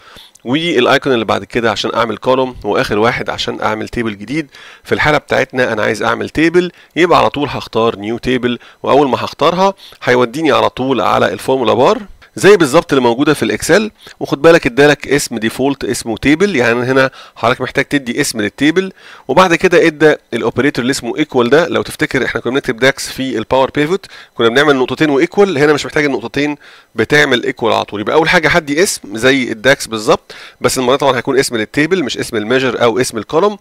والايكون اللي بعد كده عشان اعمل كولوم واخر واحد عشان اعمل تيبل جديد في الحاله بتاعتنا انا عايز اعمل تيبل يبقى على طول هختار نيو تيبل واول ما هختارها هيوديني على طول على الفورمولا بار زي بالظبط اللي موجوده في الاكسل وخد بالك ادالك اسم ديفولت اسمه تيبل يعني هنا حضرتك محتاج تدي اسم للتيبل وبعد كده ادى الاوبريتور اللي اسمه ايكوال ده لو تفتكر احنا كنا بنكتب داكس في الباور بيفوت كنا بنعمل نقطتين وايكوال هنا مش محتاج النقطتين بتعمل ايكوال على طول يبقى اول حاجه هدي اسم زي الداكس بالظبط بس المره طبعا هيكون اسم للتيبل مش اسم الميجر او اسم الكولوم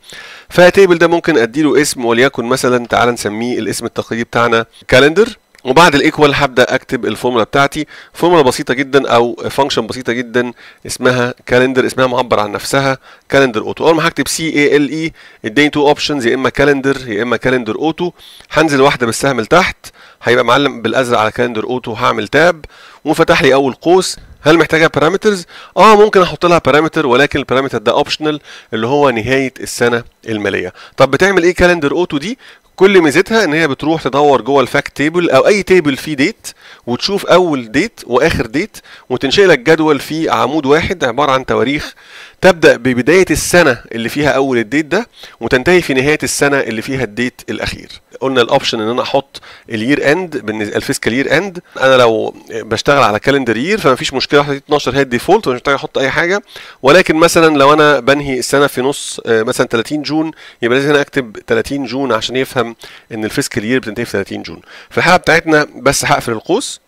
فتيبل ده ممكن ادي له اسم وليكن مثلا تعالى نسميه الاسم التقليدي بتاعنا كالندر وبعد الايكوال هبدا اكتب الفورمولا بتاعتي فورمولا بسيطه جدا او فانكشن بسيطه جدا اسمها كالندر اسمها معبر عن نفسها كالندر اوتو اول ما هكتب سي اي ال اي اداني تو اوبشنز يا اما كالندر يا اما كالندر اوتو هنزل واحده بالسهم لتحت هيبقى معلم بالازرق على كالندر اوتو هعمل تاب وفتح لي اول قوس هل محتاجه بارامترز اه ممكن احط لها بارامتر ولكن البارامتر ده اوبشنال اللي هو نهايه السنه الماليه طب بتعمل ايه كالندر اوتو دي كل ميزتها ان هي بتروح تدور جوه الفاكت تيبل او اي تيبل فيه ديت وتشوف اول ديت واخر ديت وتنشئ لك جدول فيه عمود واحد عباره عن تواريخ تبدا ببدايه السنه اللي فيها اول الديت ده وتنتهي في نهايه السنه اللي فيها الديت الاخير قلنا الاوبشن ان انا احط اليير اند الفيسكال يير اند انا لو بشتغل على كالندر يير فما فيش مشكله 12 هي الديفولت مش محتاج احط اي حاجه ولكن مثلا لو انا بنهي السنه في نص آه، مثلا 30 جون يبقى لازم هنا اكتب 30 جون عشان يفهم ان الفيسكال يير بتنتهي في 30 جون في الحاله بتاعتنا بس هقفل القوس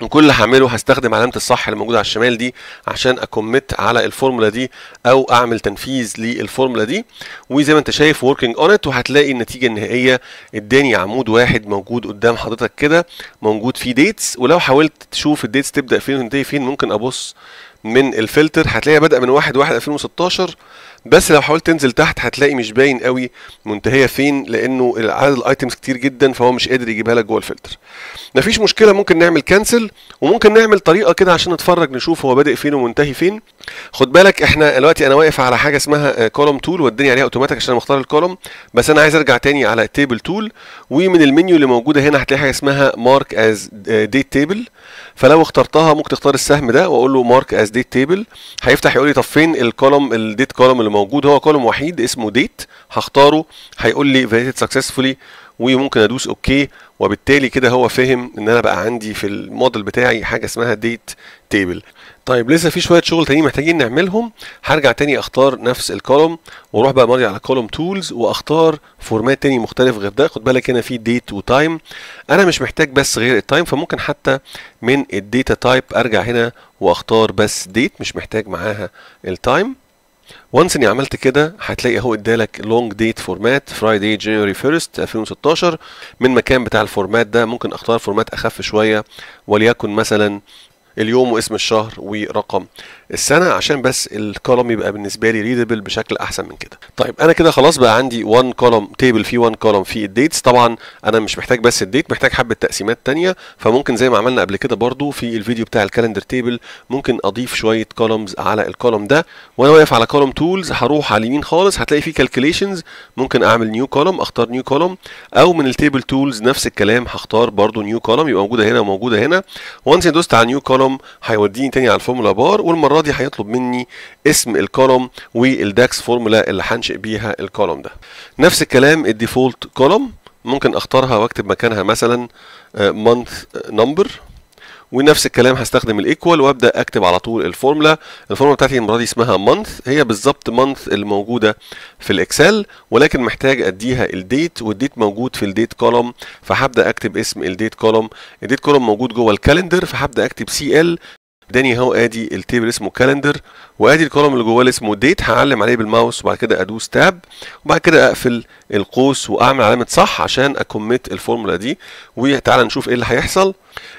وكل اللي هعمله هستخدم علامه الصح اللي موجوده على الشمال دي عشان اكمت على الفورمولا دي او اعمل تنفيذ للفورمولا دي وزي ما انت شايف وركينج اون ات وهتلاقي النتيجه النهائيه اداني عمود واحد موجود قدام حضرتك كده موجود فيه ديتس ولو حاولت تشوف الديتس تبدا فين وتنتهي فين ممكن ابص من الفلتر هتلاقيها بدأ من 1 1 2016 بس لو حاولت تنزل تحت هتلاقي مش باين قوي منتهيه فين لانه عدد الايتمز كتير جدا فهو مش قادر يجيبها لك جوه الفلتر مفيش مشكله ممكن نعمل كانسل وممكن نعمل طريقه كده عشان نتفرج نشوف هو بادئ فين ومنتهي فين خد بالك احنا دلوقتي انا واقف على حاجه اسمها كولوم آه، تول والدنيا عليها اوتوماتيك عشان مختار الكولوم بس انا عايز ارجع تاني على تيبل تول ومن المنيو اللي موجوده هنا هتلاقي حاجه اسمها مارك از ديت تيبل فلو اخترتها ممكن تختار السهم ده واقول له مارك از ديت تيبل هيفتح يقول لي طب فين الكولوم الديت كولوم اللي موجود هو كولوم وحيد اسمه ديت هختاره هيقول لي فيتد سكسسفولي وممكن ادوس اوكي وبالتالي كده هو فهم ان انا بقى عندي في الموديل بتاعي حاجه اسمها ديت تيبل طيب لسه في شويه شغل تاني محتاجين نعملهم هرجع تاني اختار نفس الكولوم واروح بقى مرجع على كولوم تولز واختار فورمات تاني مختلف غير ده خد بالك هنا في ديت وتايم انا مش محتاج بس غير التايم فممكن حتى من الديتا تايب ارجع هنا واختار بس ديت مش محتاج معاها التايم وانس اني عملت كده هتلاقي اهو ادالك لونج ديت فورمات فرايداي جانوري 1 2016 من مكان بتاع الفورمات ده ممكن اختار فورمات اخف شويه وليكن مثلا اليوم واسم الشهر ورقم السنه عشان بس الكولوم يبقى بالنسبه لي ريدبل بشكل احسن من كده طيب انا كده خلاص بقى عندي 1 كولوم تيبل فيه 1 كولوم فيه الديتس طبعا انا مش محتاج بس الديت محتاج حبه تقسيمات تانية فممكن زي ما عملنا قبل كده برضو في الفيديو بتاع الكالندر تيبل ممكن اضيف شويه كولومز على الكولوم ده وانا واقف على كولوم تولز هروح على اليمين خالص هتلاقي فيه كالكوليشنز ممكن اعمل نيو كولوم اختار نيو كولوم او من التيبل تولز نفس الكلام هختار برضو نيو كولوم يبقى موجوده هنا وموجوده هنا وانس دوست على نيو كولوم هيوديني تاني على الفورمولا بار والمره دي هيطلب مني اسم الكولوم والداكس فورمولا اللي هنشئ بيها الكولوم ده نفس الكلام الديفولت كولوم ممكن اختارها واكتب مكانها مثلا مانث آه، نمبر ونفس الكلام هستخدم الايكوال وابدا اكتب على طول الفورمولا الفورمولا بتاعتي المره دي اسمها مانث هي بالظبط مانث الموجوده في الاكسل ولكن محتاج اديها الديت والديت موجود في الديت كولوم فهبدا اكتب اسم الديت كولوم الديت كولوم موجود جوه الكالندر فهبدا اكتب سي ال اداني اهو ادي التيبل اسمه كالندر وادي الكولوم اللي جواه اسمه ديت هعلم عليه بالماوس وبعد كده ادوس تاب وبعد كده اقفل القوس واعمل علامه صح عشان اكمت الفورمولا دي وتعالى نشوف ايه اللي هيحصل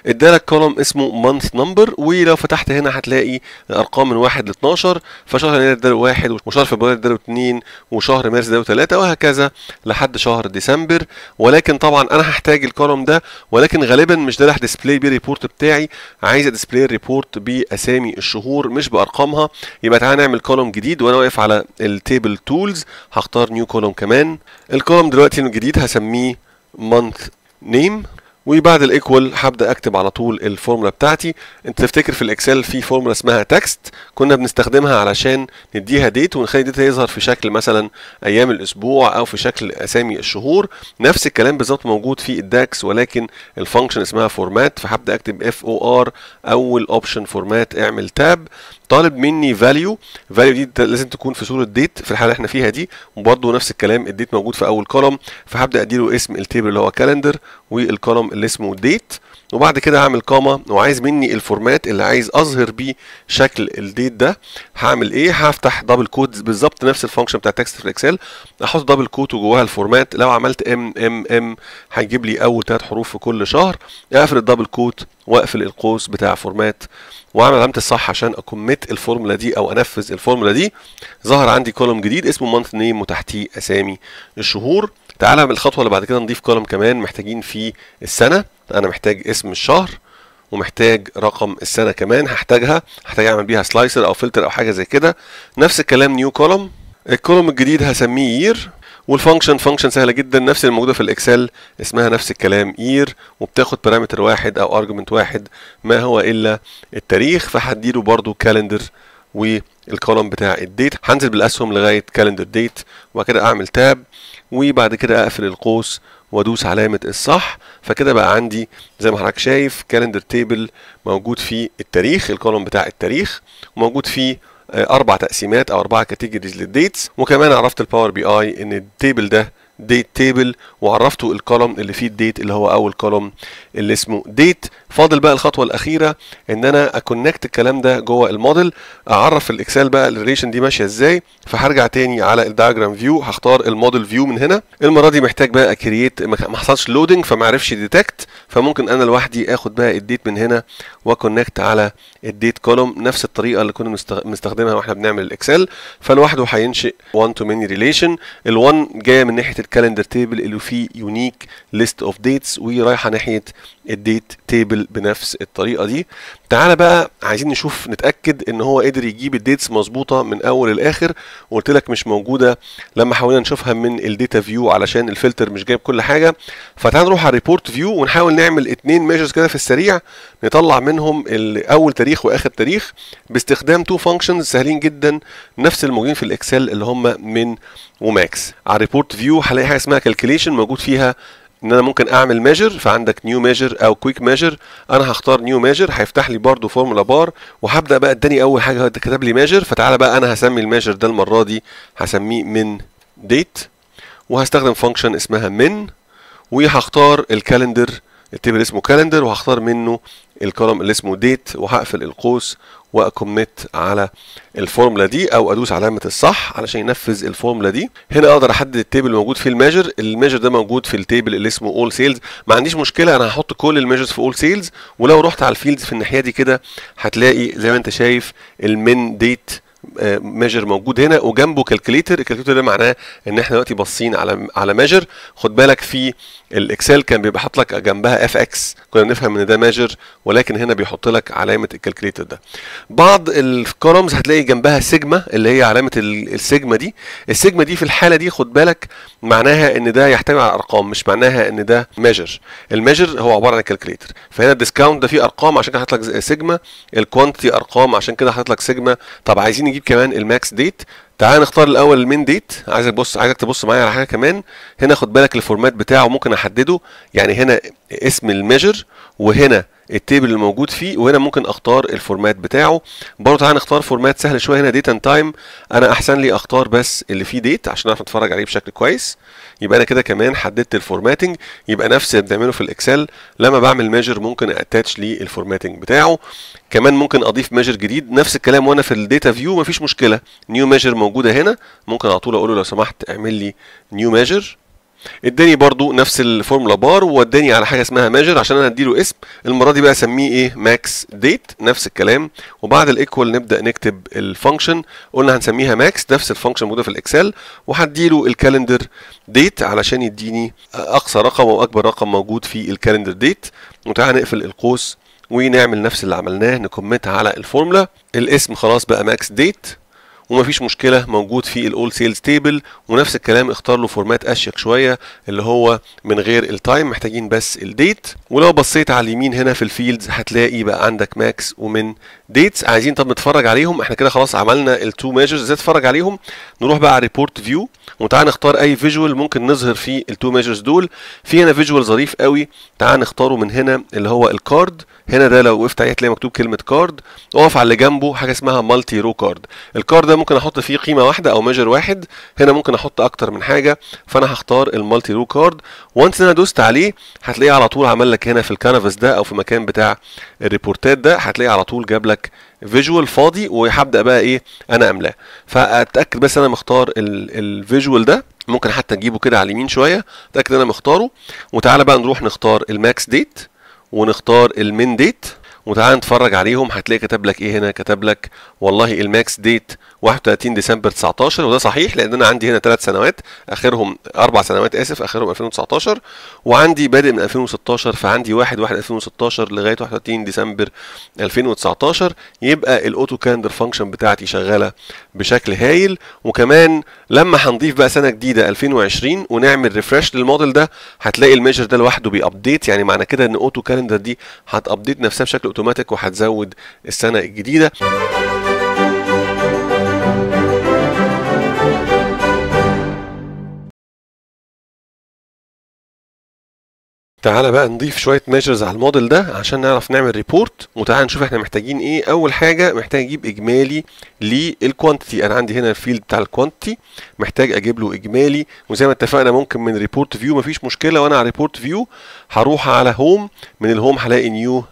ادالك كولوم اسمه مانث نمبر ولو فتحت هنا هتلاقي الارقام من 1 ل 12 فشهر يناير اداله 1 وشهر فبراير اداله 2 وشهر مارس اداله 3 وهكذا لحد شهر ديسمبر ولكن طبعا انا هحتاج الكولوم ده ولكن غالبا مش ده اللي هديسبلاي بيه الريبورت بتاعي عايز اديسبلاي الريبورت باسامي الشهور مش بارقامها يبقى تعالى نعمل كولوم جديد وانا واقف على التيبل تولز هختار نيو كولوم كمان الكولوم دلوقتي الجديد هسميه مانث نيم وبعد الايكوال هبدا اكتب على طول الفورمولا بتاعتي انت تفتكر في الاكسل في فورمولا اسمها تكست كنا بنستخدمها علشان نديها ديت ونخلي ديت يظهر في شكل مثلا ايام الاسبوع او في شكل اسامي الشهور نفس الكلام بالظبط موجود في الداكس ولكن الفانكشن اسمها فورمات فهبدا اكتب اف او ار اول اوبشن فورمات اعمل تاب طالب مني فاليو فاليو دي لازم تكون في صوره ديت في الحاله اللي احنا فيها دي وبرده نفس الكلام الديت موجود في اول كولوم فهبدا اديله اسم التيبل اللي هو كالندر والكولوم اللي اسمه ديت وبعد كده هعمل كاما وعايز مني الفورمات اللي عايز اظهر بيه شكل الديت ده هعمل ايه هفتح دبل كوت بالظبط نفس الفانكشن بتاع تكست في الاكسل احط دبل كوت وجواها الفورمات لو عملت ام ام ام هيجيب لي اول ثلاث حروف في كل شهر اقفل الدبل كوت واقفل القوس بتاع فورمات واعمل علامه الصح عشان اكمت الفورمولا دي او انفذ الفورمولا دي ظهر عندي كولوم جديد اسمه مانث نيم وتحتيه اسامي الشهور تعالى اعمل الخطوه اللي بعد كده نضيف كولم كمان محتاجين فيه السنه انا محتاج اسم الشهر ومحتاج رقم السنه كمان هحتاجها هحتاج اعمل بيها سلايسر او فلتر او حاجه زي كده نفس الكلام نيو كولم الكولم الجديد هسميه يير والفانكشن فانكشن سهله جدا نفس اللي موجوده في الاكسل اسمها نفس الكلام يير وبتاخد بارامتر واحد او ارجمنت واحد ما هو الا التاريخ فهديله برضو كالندر والكولم بتاع الديت هنزل بالاسهم لغايه كالندر ديت وبعد كده اعمل تاب وبعد كده اقفل القوس وادوس علامه الصح فكده بقى عندي زي ما حضرتك شايف كالندر تيبل موجود فيه التاريخ الكولوم بتاع التاريخ وموجود فيه آه، اربع تقسيمات او اربع كاتيجوريز للديتس وكمان عرفت الباور بي اي ان التيبل ده date table وعرفته الكولوم اللي فيه الديت اللي هو اول كولوم اللي اسمه date فاضل بقى الخطوه الاخيره ان انا اكونكت الكلام ده جوه الموديل اعرف الاكسل بقى الريليشن دي ماشيه ازاي فهرجع تاني على الدايجرام فيو هختار الموديل فيو من هنا المره دي محتاج بقى اكريت ما حصلش لودنج فما عرفش ديتكت فممكن انا لوحدي اخد بقى الديت من هنا واكونكت على الديت كولوم نفس الطريقه اللي كنا مستخدمها واحنا بنعمل الاكسل فلوحده هينشئ 1 تو ميني ريليشن ال1 جايه من ناحيه الكالندر تيبل اللي فيه يونيك ليست اوف ديتس ورايحه ناحيه الديت تيبل بنفس الطريقه دي تعالى بقى عايزين نشوف نتاكد ان هو قدر يجيب الديتس مظبوطه من اول لاخر وقلت لك مش موجوده لما حاولنا نشوفها من الداتا فيو علشان الفلتر مش جايب كل حاجه فتعال نروح على الريبورت فيو ونحاول نعمل اتنين ميجرز كده في السريع نطلع منهم اول تاريخ واخر تاريخ باستخدام تو فانكشنز سهلين جدا نفس الموجودين في الاكسل اللي هم من وماكس على الريبورت فيو هلاقي حاجه اسمها كالكوليشن موجود فيها ان انا ممكن اعمل ميجر فعندك نيو ميجر او كويك ميجر انا هختار نيو ميجر هيفتح لي برده فورمولا بار وهبدا بقى اداني اول حاجه كتب لي ميجر فتعالى بقى انا هسمي الميجر ده المره دي هسميه من ديت وهستخدم فانكشن اسمها من وهختار الكالندر التيبل اسمه كالندر وهختار منه الكولوم اللي اسمه ديت وهقفل القوس واكمت على الفورملا دي او ادوس علامه الصح علشان ينفذ الفورملا دي هنا اقدر احدد التيبل الموجود فيه الميجر الميجر ده موجود في التيبل اللي اسمه اول سيلز ما عنديش مشكله انا هحط كل الميجرز في اول سيلز ولو رحت على الفيلدز في الناحيه دي كده هتلاقي زي ما انت شايف المين ديت آه، ميجر موجود هنا وجنبه كالكليتر الكالكليتر ده معناه ان احنا دلوقتي باصين على على ميجر خد بالك في الاكسل كان بيبقى حاط لك جنبها اف اكس كنا بنفهم ان ده ماجر ولكن هنا بيحط لك علامه الكالكليتر ده بعض الكولومز هتلاقي جنبها سيجما اللي هي علامه السيجما دي السيجما دي في الحاله دي خد بالك معناها ان ده يحتوي على ارقام مش معناها ان ده ماجر الماجر هو عباره عن الكالكليتر فهنا الديسكاونت ده فيه ارقام عشان كده حاطط لك سيجما الكوانتيتي ارقام عشان كده حاطط لك سيجما طب عايزين نجيب كمان الماكس ديت تعال نختار الاول المين ديت عايزك بص عايزك تبص معايا على حاجه كمان هنا خد بالك الفورمات بتاعه ممكن احدده يعني هنا اسم الميجر وهنا التيبل اللي موجود فيه وهنا ممكن اختار الفورمات بتاعه برضه تعالى نختار فورمات سهل شويه هنا ديت اند تايم انا احسن لي اختار بس اللي فيه ديت عشان اعرف اتفرج عليه بشكل كويس يبقى انا كده كمان حددت الفورماتنج يبقى نفس اللي بنعمله في الاكسل لما بعمل ميجر ممكن اتاتش لي الفورماتنج بتاعه كمان ممكن اضيف ميجر جديد نفس الكلام وانا في الداتا فيو مفيش مشكله نيو ميجر موجوده هنا ممكن على طول اقول له لو سمحت اعمل لي نيو ميجر اداني برضو نفس الفورمولا بار واداني على حاجه اسمها ميجر عشان انا اديله اسم المره دي بقى اسميه ايه ماكس ديت نفس الكلام وبعد الايكوال نبدا نكتب الفانكشن قلنا هنسميها ماكس نفس الفانكشن موجوده في الاكسل وهديله الكالندر ديت علشان يديني اقصى رقم او اكبر رقم موجود في الكالندر ديت وتعالى نقفل القوس ونعمل نفس اللي عملناه نكمتها على الفورمولا الاسم خلاص بقى ماكس ديت ومفيش مشكله موجود في الاول سيلز تيبل ونفس الكلام اختار له فورمات اشيك شويه اللي هو من غير التايم محتاجين بس الديت ولو بصيت على اليمين هنا في الفيلدز هتلاقي بقى عندك ماكس ومن ديتس عايزين طب نتفرج عليهم احنا كده خلاص عملنا التو ميجرز ازاي تتفرج عليهم نروح بقى على ريبورت فيو وتعالى نختار اي فيجوال ممكن نظهر فيه التو ميجرز دول في هنا فيجوال ظريف قوي تعالى نختاره من هنا اللي هو الكارد هنا ده لو وقفت عليه هتلاقي مكتوب كلمه كارد اقف على اللي جنبه حاجه اسمها مالتي رو كارد الكارد ده ممكن احط فيه قيمه واحده او ميجر واحد هنا ممكن احط اكتر من حاجه فانا هختار المالتي رو كارد وانس انا دوست عليه هتلاقيه على طول عمل لك لك هنا في الكنفس ده او في المكان بتاع الريبورتات ده هتلاقي على طول جاب لك فيجوال فاضي وهبدا بقى ايه انا املاه فاتاكد بس انا مختار الفيجوال ده ممكن حتى نجيبه كده على اليمين شويه اتاكد انا مختاره وتعالى بقى نروح نختار الماكس ديت ونختار المين ديت وتعال نتفرج عليهم هتلاقي كتب لك ايه هنا كتب لك والله الماكس ديت 31 ديسمبر 19 وده صحيح لان انا عندي هنا ثلاث سنوات اخرهم اربع سنوات اسف اخرهم 2019 وعندي بادئ من 2016 فعندي 1 1 2016 لغايه 31 ديسمبر 2019 يبقى الاوتو كالندر فانكشن بتاعتي شغاله بشكل هايل وكمان لما هنضيف بقى سنه جديده 2020 ونعمل ريفرش للموديل ده هتلاقي الميجر ده لوحده بيابديت يعني معنى كده ان اوتو كالندر دي هتابديت نفسها بشكل اوتوماتيك وهتزود السنه الجديده تعالى بقى نضيف شوية ميجرز على الموديل ده عشان نعرف نعمل ريبورت وتعالى نشوف احنا محتاجين ايه اول حاجة محتاج اجيب اجمالي للكوانتيتي انا عندي هنا الفيلد بتاع الكوانتيتي محتاج اجيب له اجمالي وزي ما اتفقنا ممكن من ريبورت فيو مفيش مشكلة وانا على ريبورت فيو هروح على هوم من الهوم هلاقي نيو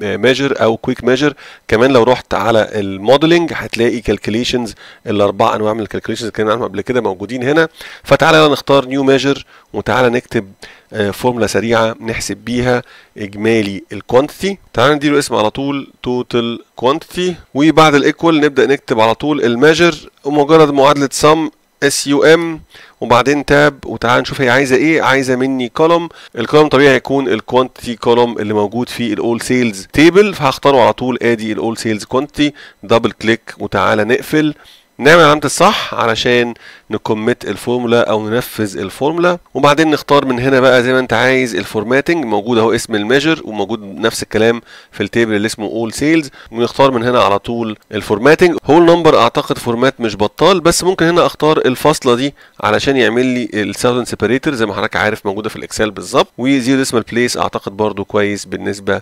ميجر او كويك ميجر كمان لو رحت على الموديلنج هتلاقي كالكوليشنز الاربع انواع من الكالكوليشنز اللي اتكلمنا عنهم قبل كده موجودين هنا فتعالى نختار نيو ميجر وتعالى نكتب آه، فورمولا سريعه نحسب بيها اجمالي الكوانتيتي تعالى نديله اسم على طول توتال كوانتيتي وبعد الايكوال نبدا نكتب على طول الميجر ومجرد معادله سم اس يو ام وبعدين تاب وتعال نشوف هي عايزه ايه عايزه مني كولوم الكولوم طبيعي هيكون الكوانتيتي كولوم اللي موجود في الاول سيلز تيبل فهختاره على طول ادي الاول سيلز كوانتيتي دبل كليك وتعالى نقفل نعمل علامة الصح علشان نكمت الفورمولا او ننفذ الفورمولا وبعدين نختار من هنا بقى زي ما انت عايز الفورماتنج موجود اهو اسم الميجر وموجود نفس الكلام في التيبل اللي اسمه اول سيلز ونختار من هنا على طول الفورماتنج هول نمبر اعتقد فورمات مش بطال بس ممكن هنا اختار الفاصله دي علشان يعمل لي الساوند سيبريتور زي ما حضرتك عارف موجوده في الاكسل بالظبط وزيرو ديسمال بليس اعتقد برده كويس بالنسبه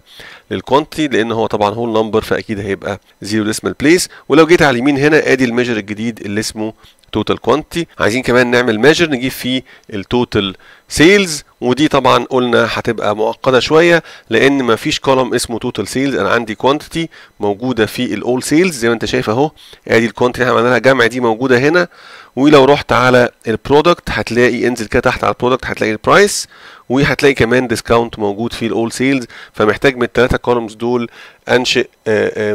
للكوانتي لان هو طبعا هول نمبر فاكيد هيبقى زيرو ديسمال بليس ولو جيت على اليمين هنا ادي الميجر الجديد اللي اسمه توتال كوانتي عايزين كمان نعمل ميجر نجيب فيه التوتال سيلز ودي طبعا قلنا هتبقى معقده شويه لان مفيش كولم اسمه توتال سيلز انا عندي كوانتيتي موجوده في الاول سيلز زي ما انت شايف اهو ادي الكوانتيتي اللي احنا لها جمع دي موجوده هنا ولو رحت على البرودكت هتلاقي انزل كده تحت على البرودكت هتلاقي البرايس وهتلاقي كمان ديسكاونت موجود في الاول سيلز فمحتاج من الثلاثه كولمز دول انشئ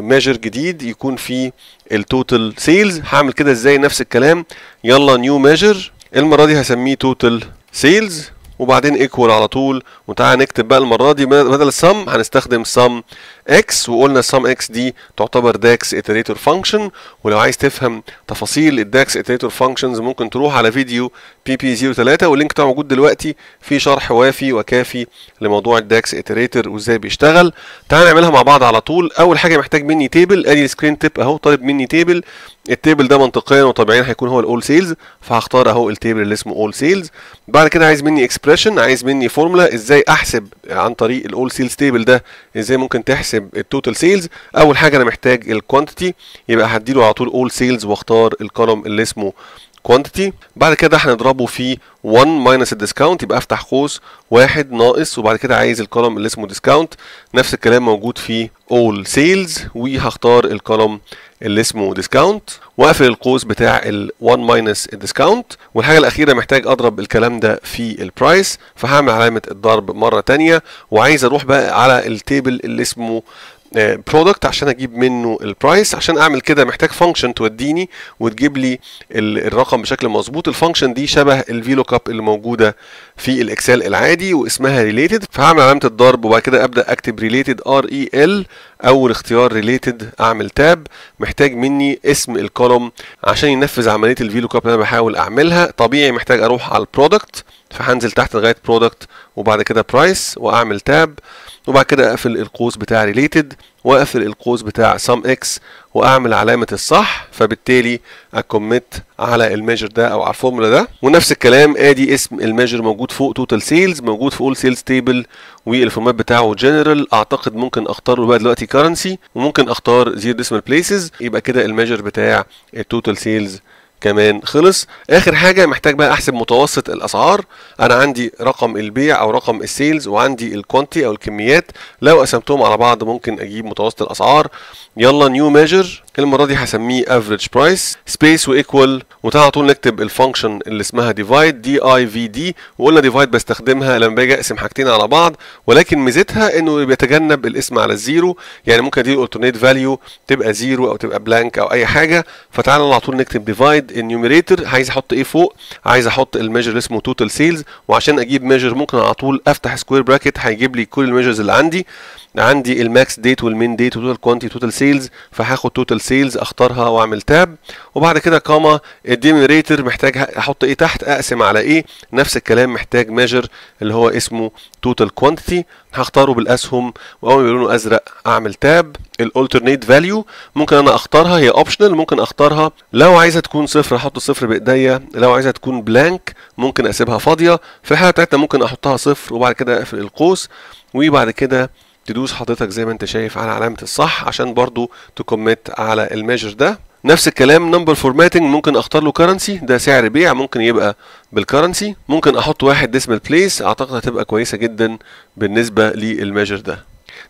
ميجر آه، آه، جديد يكون فيه التوتال سيلز هعمل كده ازاي نفس الكلام يلا نيو ميجر المره دي هسميه توتال سيلز وبعدين ايكوال على طول وتعالى نكتب بقى المره دي بدل سم هنستخدم سم اكس وقلنا السم اكس دي تعتبر داكس iterator فانكشن ولو عايز تفهم تفاصيل الداكس iterator فانكشنز ممكن تروح على فيديو بي بي 03 واللينك بتاعه موجود دلوقتي في شرح وافي وكافي لموضوع الداكس iterator وازاي بيشتغل تعال نعملها مع بعض على طول اول حاجه محتاج مني تيبل ادي السكرين تيب اهو طالب مني تيبل التيبل ده منطقيا وطبيعيا هيكون هو الاول سيلز فهختار اهو التيبل اللي اسمه اول سيلز بعد كده عايز مني اكسبريشن عايز مني فورمولا ازاي احسب عن طريق الاول سيلز تيبل ده ازاي ممكن تحسب هكتب التوتال سيلز اول حاجه انا محتاج الكوانتيتي يبقى هديله على طول اول سيلز واختار الكولوم اللي اسمه كوانتيتي بعد كده هنضربه في 1 ماينس الديسكاونت يبقى افتح قوس واحد ناقص وبعد كده عايز الكولوم اللي اسمه ديسكاونت نفس الكلام موجود في اول سيلز وهختار الكولوم اللي اسمه ديسكاونت واقفل القوس بتاع ال1 ماينس الديسكاونت والحاجه الاخيره محتاج اضرب الكلام ده في البرايس فهعمل علامه الضرب مره ثانيه وعايز اروح بقى على التيبل اللي اسمه برودكت آه، عشان اجيب منه البرايس عشان اعمل كده محتاج فانكشن توديني وتجيب لي الرقم بشكل مظبوط الفانكشن دي شبه لوك اب اللي موجوده في الاكسل العادي واسمها ريليتد فهعمل علامه الضرب وبعد كده ابدا اكتب ريليتد ار اي ال اول اختيار ريليتد اعمل تاب محتاج مني اسم الكولوم عشان ينفذ عمليه لوك اب اللي انا بحاول اعملها طبيعي محتاج اروح على البرودكت فهنزل تحت لغايه برودكت وبعد كده برايس واعمل تاب وبعد كده اقفل القوس بتاع ريليتد واقفل القوس بتاع سم اكس واعمل علامه الصح فبالتالي اكمت على الميجر ده او على الفورمولا ده ونفس الكلام ادي اسم الميجر موجود فوق توتال سيلز موجود في اول سيلز تيبل والفورمات بتاعه جنرال اعتقد ممكن اختاره بقى دلوقتي كرنسي وممكن اختار زيرو ديسمال بليسز يبقى كده الميجر بتاع التوتال سيلز كمان خلص اخر حاجه محتاج بقى احسب متوسط الاسعار انا عندي رقم البيع او رقم السيلز وعندي الكونتي او الكميات لو قسمتهم على بعض ممكن اجيب متوسط الاسعار يلا نيو ميجر المره دي هسميه افريج برايس سبيس وايكوال وتعالى على طول نكتب الفانكشن اللي اسمها ديفايد دي اي في دي وقلنا ديفايد بستخدمها لما باجي اقسم حاجتين على بعض ولكن ميزتها انه بيتجنب الاسم على الزيرو يعني ممكن دي الالترنيت فاليو تبقى زيرو او تبقى بلانك او اي حاجه فتعالى على طول نكتب ديفايد النيوميريتور عايز احط ايه فوق عايز احط الميجر اسمه توتال سيلز وعشان اجيب ميجر ممكن على طول افتح سكوير براكت هيجيب لي كل الميجرز اللي عندي عندي الماكس ديت والمين ديت وتوتال كوانتي توتال سيلز فهاخد توتال سيلز اختارها واعمل تاب وبعد كده كاما الديمريتر محتاج احط ايه تحت اقسم على ايه نفس الكلام محتاج ميجر اللي هو اسمه توتال كوانتي هختاره بالاسهم واول ما لونه ازرق اعمل تاب الالترنيت فاليو ممكن انا اختارها هي اوبشنال ممكن اختارها لو عايزه تكون صفر احط الصفر بايديا لو عايزه تكون بلانك ممكن اسيبها فاضيه في الحاله بتاعتنا ممكن احطها صفر وبعد كده اقفل القوس وبعد كده تدوس حضرتك زي ما انت شايف على علامه الصح عشان برضو تكمت على الميجر ده نفس الكلام نمبر فورماتنج ممكن اختار له كرنسي ده سعر بيع ممكن يبقى بالكرنسي ممكن احط واحد ديسمال بليس اعتقد هتبقى كويسه جدا بالنسبه للميجر ده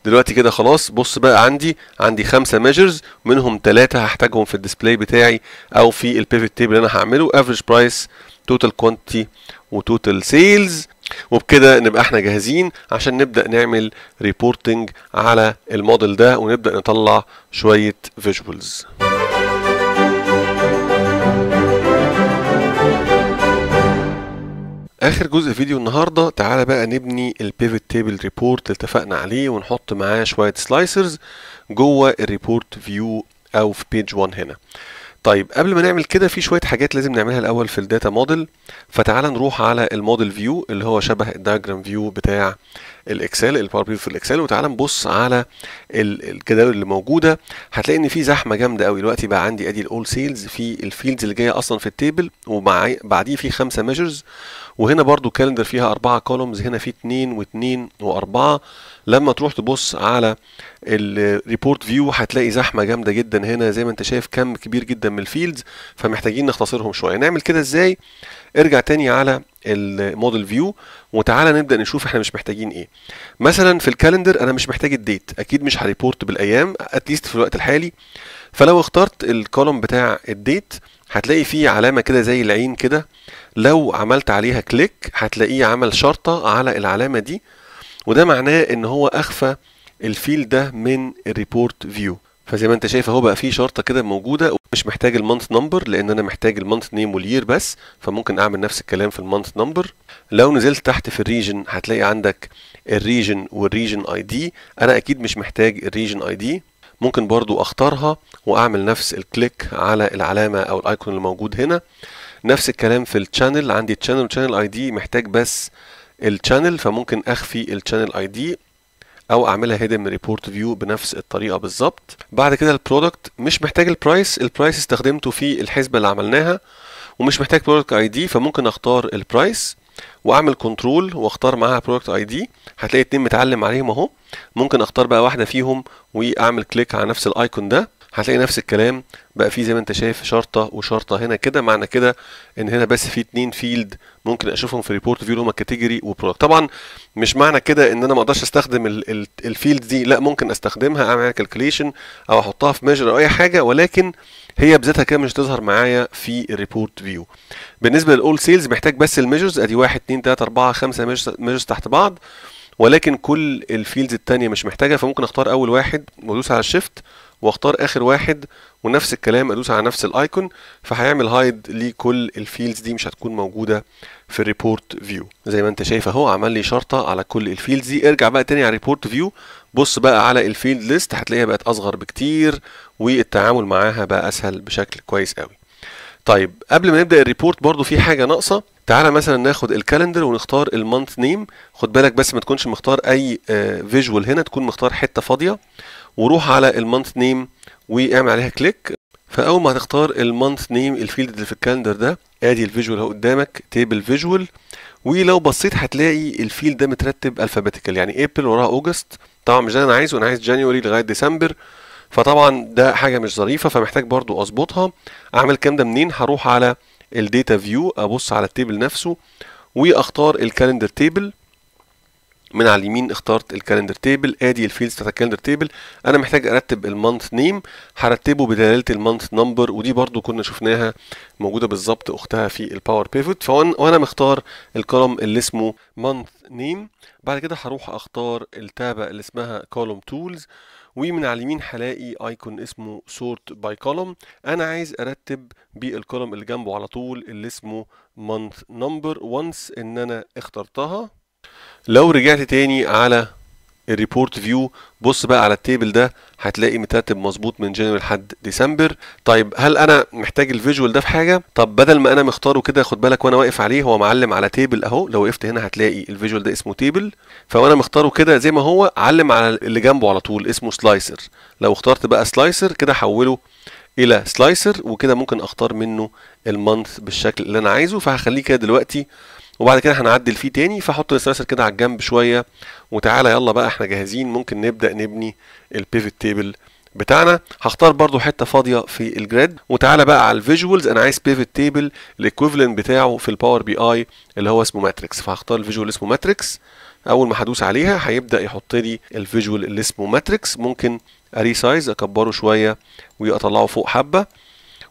دلوقتي كده خلاص بص بقى عندي عندي خمسه ميجرز منهم ثلاثه هحتاجهم في الديسبلاي بتاعي او في البيفت تيبل اللي انا هعمله افريج برايس توتال كوانتي وتوتال سيلز وبكده نبقى احنا جاهزين عشان نبدا نعمل ريبورتنج على الموديل ده ونبدا نطلع شويه فيجوالز اخر جزء فيديو النهارده تعالى بقى نبني البيفت تيبل ريبورت اللي اتفقنا عليه ونحط معاه شويه سلايسرز جوه الريبورت فيو او في بيج 1 هنا طيب قبل ما نعمل كده في شويه حاجات لازم نعملها الاول في الداتا موديل فتعال نروح على الموديل فيو اللي هو شبه الدايجرام فيو بتاع الاكسل الباور بي في الاكسل وتعال نبص على الجداول اللي موجوده هتلاقي ان في زحمه جامده قوي دلوقتي بقى عندي ادي الاول سيلز في الفيلدز اللي جايه اصلا في التيبل وبعديه في خمسه ميجرز وهنا برضو كالندر فيها أربعة كولومز هنا في اتنين واتنين وأربعة لما تروح تبص على الريبورت فيو هتلاقي زحمة جامدة جدا هنا زي ما انت شايف كم كبير جدا من الفيلدز فمحتاجين نختصرهم شوية نعمل كده ازاي ارجع تاني على الموديل فيو وتعالى نبدا نشوف احنا مش محتاجين ايه مثلا في الكالندر انا مش محتاج الديت اكيد مش هريبورت بالايام اتليست في الوقت الحالي فلو اخترت الكولوم بتاع الديت هتلاقي فيه علامة كده زي العين كده لو عملت عليها كليك هتلاقيه عمل شرطة على العلامة دي وده معناه ان هو اخفى الفيل ده من الريبورت فيو فزي ما انت شايف اهو بقى فيه شرطه كده موجوده ومش محتاج المانث نمبر لان انا محتاج المانث نيم والير بس فممكن اعمل نفس الكلام في المانث نمبر لو نزلت تحت في الريجن هتلاقي عندك الريجن والريجن اي دي انا اكيد مش محتاج الريجن اي دي ممكن برضو اختارها واعمل نفس الكليك على العلامة او الايكون اللي موجود هنا نفس الكلام في الشانل عندي الشانل والشانل اي دي محتاج بس الشانل فممكن اخفي الشانل اي دي او اعملها هيدن ريبورت فيو بنفس الطريقه بالظبط بعد كده البرودكت مش محتاج البرايس البرايس استخدمته في الحسبه اللي عملناها ومش محتاج برودكت اي دي فممكن اختار البرايس واعمل كنترول واختار معاها برودكت اي دي هتلاقي اتنين متعلم عليهم اهو ممكن اختار بقى واحده فيهم واعمل كليك على نفس الايكون ده هتلاقي نفس الكلام بقى فيه زي ما انت شايف شرطه وشرطه هنا كده معنى كده ان هنا بس في اتنين فيلد ممكن اشوفهم في ريبورت فيو اللي هم كاتيجوري وبرودكت طبعا مش معنى كده ان انا ما اقدرش استخدم الفيلد دي لا ممكن استخدمها اعمل كالكوليشن او احطها في ميجر او اي حاجه ولكن هي بذاتها كده مش تظهر معايا في الريبورت فيو بالنسبه للاول سيلز محتاج بس الميجرز ادي 1 2 3 4 5 ميجرز تحت بعض ولكن كل الفيلدز الثانيه مش محتاجة فممكن اختار اول واحد وادوس على الشيفت واختار اخر واحد ونفس الكلام ادوس على نفس الايكون فهيعمل هايد لكل الفيلدز دي مش هتكون موجودة في الريبورت فيو زي ما انت شايف اهو عمل لي شرطه على كل الفيلدز دي ارجع بقى تاني على الريبورت فيو بص بقى على الفيلد ليست هتلاقيها بقت اصغر بكتير والتعامل معاها بقى اسهل بشكل كويس قوي طيب قبل ما نبدا الريبورت برضو في حاجه ناقصه تعالى مثلا ناخد الكالندر ونختار المانث نيم خد بالك بس ما تكونش مختار اي فيجوال آه، هنا تكون مختار حته فاضيه وروح على المانث نيم واعمل عليها كليك فاول ما هتختار المانث نيم الفيلد اللي في الكالندر ده ادي الفيجوال اهو قدامك تيبل فيجوال ولو بصيت هتلاقي الفيلد ده مترتب الفابيتيكال يعني ابريل وراها اوجست طبعا مش ده انا عايزه انا عايز جانيوري لغايه ديسمبر فطبعا ده حاجه مش ظريفه فمحتاج برضو اظبطها اعمل الكلام ده منين هروح على الداتا فيو ابص على التيبل نفسه واختار الكالندر تيبل من على اليمين اخترت الكالندر تيبل ادي الفيلدز بتاعت الكالندر تيبل انا محتاج ارتب المانث نيم هرتبه بدلاله المانث نمبر ودي برضو كنا شفناها موجوده بالظبط اختها في الباور بيفوت وانا مختار الكولوم اللي اسمه مانث نيم بعد كده هروح اختار التابه اللي اسمها كولوم تولز ومن على اليمين هلاقي ايكون اسمه سورت باي كولوم انا عايز ارتب بالكولوم اللي جنبه على طول اللي اسمه مانث نمبر وانس ان انا اخترتها لو رجعت تاني على الريبورت فيو بص بقى على التيبل ده هتلاقي مترتب مظبوط من جانير لحد ديسمبر طيب هل انا محتاج الفيجوال ده في حاجه طب بدل ما انا مختاره كده خد بالك وانا واقف عليه هو معلم على تيبل اهو لو وقفت هنا هتلاقي الفيجوال ده اسمه تيبل فوانا مختاره كده زي ما هو علم على اللي جنبه على طول اسمه سلايسر لو اخترت بقى سلايسر كده حوله الى سلايسر وكده ممكن اختار منه المانث بالشكل اللي انا عايزه فهخليه كده دلوقتي وبعد كده هنعدل فيه تاني فحط السلاسل كده على الجنب شويه وتعالى يلا بقى احنا جاهزين ممكن نبدا نبني البيفت تيبل بتاعنا هختار برضو حته فاضيه في الجريد وتعالى بقى على الفيجوالز انا عايز بيفت تيبل الاكوفلنت بتاعه في الباور بي اي اللي هو اسمه ماتريكس فهختار الفيجوال اسمه ماتريكس اول ما هدوس عليها هيبدا يحط لي الفيجوال اللي اسمه ماتريكس ممكن اريسايز اكبره شويه واطلعه فوق حبه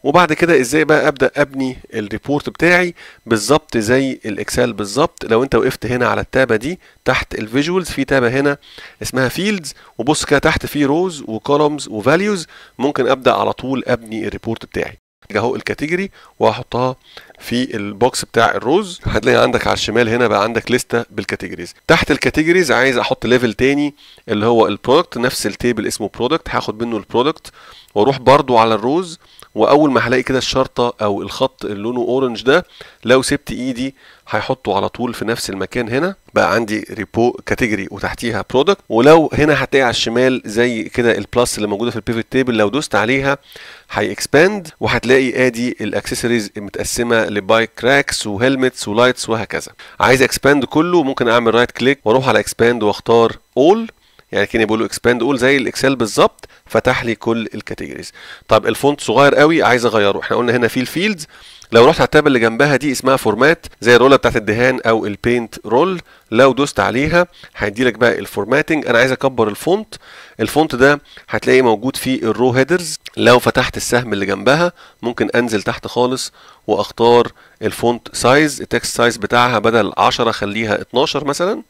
وبعد كده ازاي بقى ابدا ابني الريبورت بتاعي بالظبط زي الاكسل بالظبط لو انت وقفت هنا على التابه دي تحت الفيجوالز في تابه هنا اسمها فيلدز وبص كده تحت في روز وكولومز وفاليوز ممكن ابدا على طول ابني الريبورت بتاعي اهو الكاتيجوري وهحطها في البوكس بتاع الروز هتلاقي عندك على الشمال هنا بقى عندك لسته بالكاتيجوريز تحت الكاتيجوريز عايز احط ليفل تاني اللي هو البرودكت نفس التيبل اسمه برودكت هاخد منه البرودكت واروح برده على الروز واول ما هلاقي كده الشرطه او الخط اللي لونه اورنج ده لو سبت ايدي هيحطه على طول في نفس المكان هنا بقى عندي ريبو كاتيجوري وتحتيها برودكت ولو هنا هتلاقي على الشمال زي كده البلس اللي موجوده في البيفت تيبل لو دوست عليها هيكسباند وهتلاقي ادي الاكسسوارز متقسمه لبايك راكس وهلمتس ولايتس وهكذا عايز اكسباند كله ممكن اعمل رايت كليك واروح على اكسباند واختار اول يعني كاني بقول له اكسباند اول زي الاكسل بالظبط فتح لي كل الكاتيجوريز طب الفونت صغير قوي عايز اغيره احنا قلنا هنا في الفيلدز لو رحت على التاب اللي جنبها دي اسمها فورمات زي الروله بتاعت الدهان او البينت رول لو دوست عليها هيدي لك بقى الفورماتنج انا عايز اكبر الفونت الفونت ده هتلاقيه موجود في الرو هيدرز لو فتحت السهم اللي جنبها ممكن انزل تحت خالص واختار الفونت سايز التكست سايز بتاعها بدل 10 خليها 12 مثلا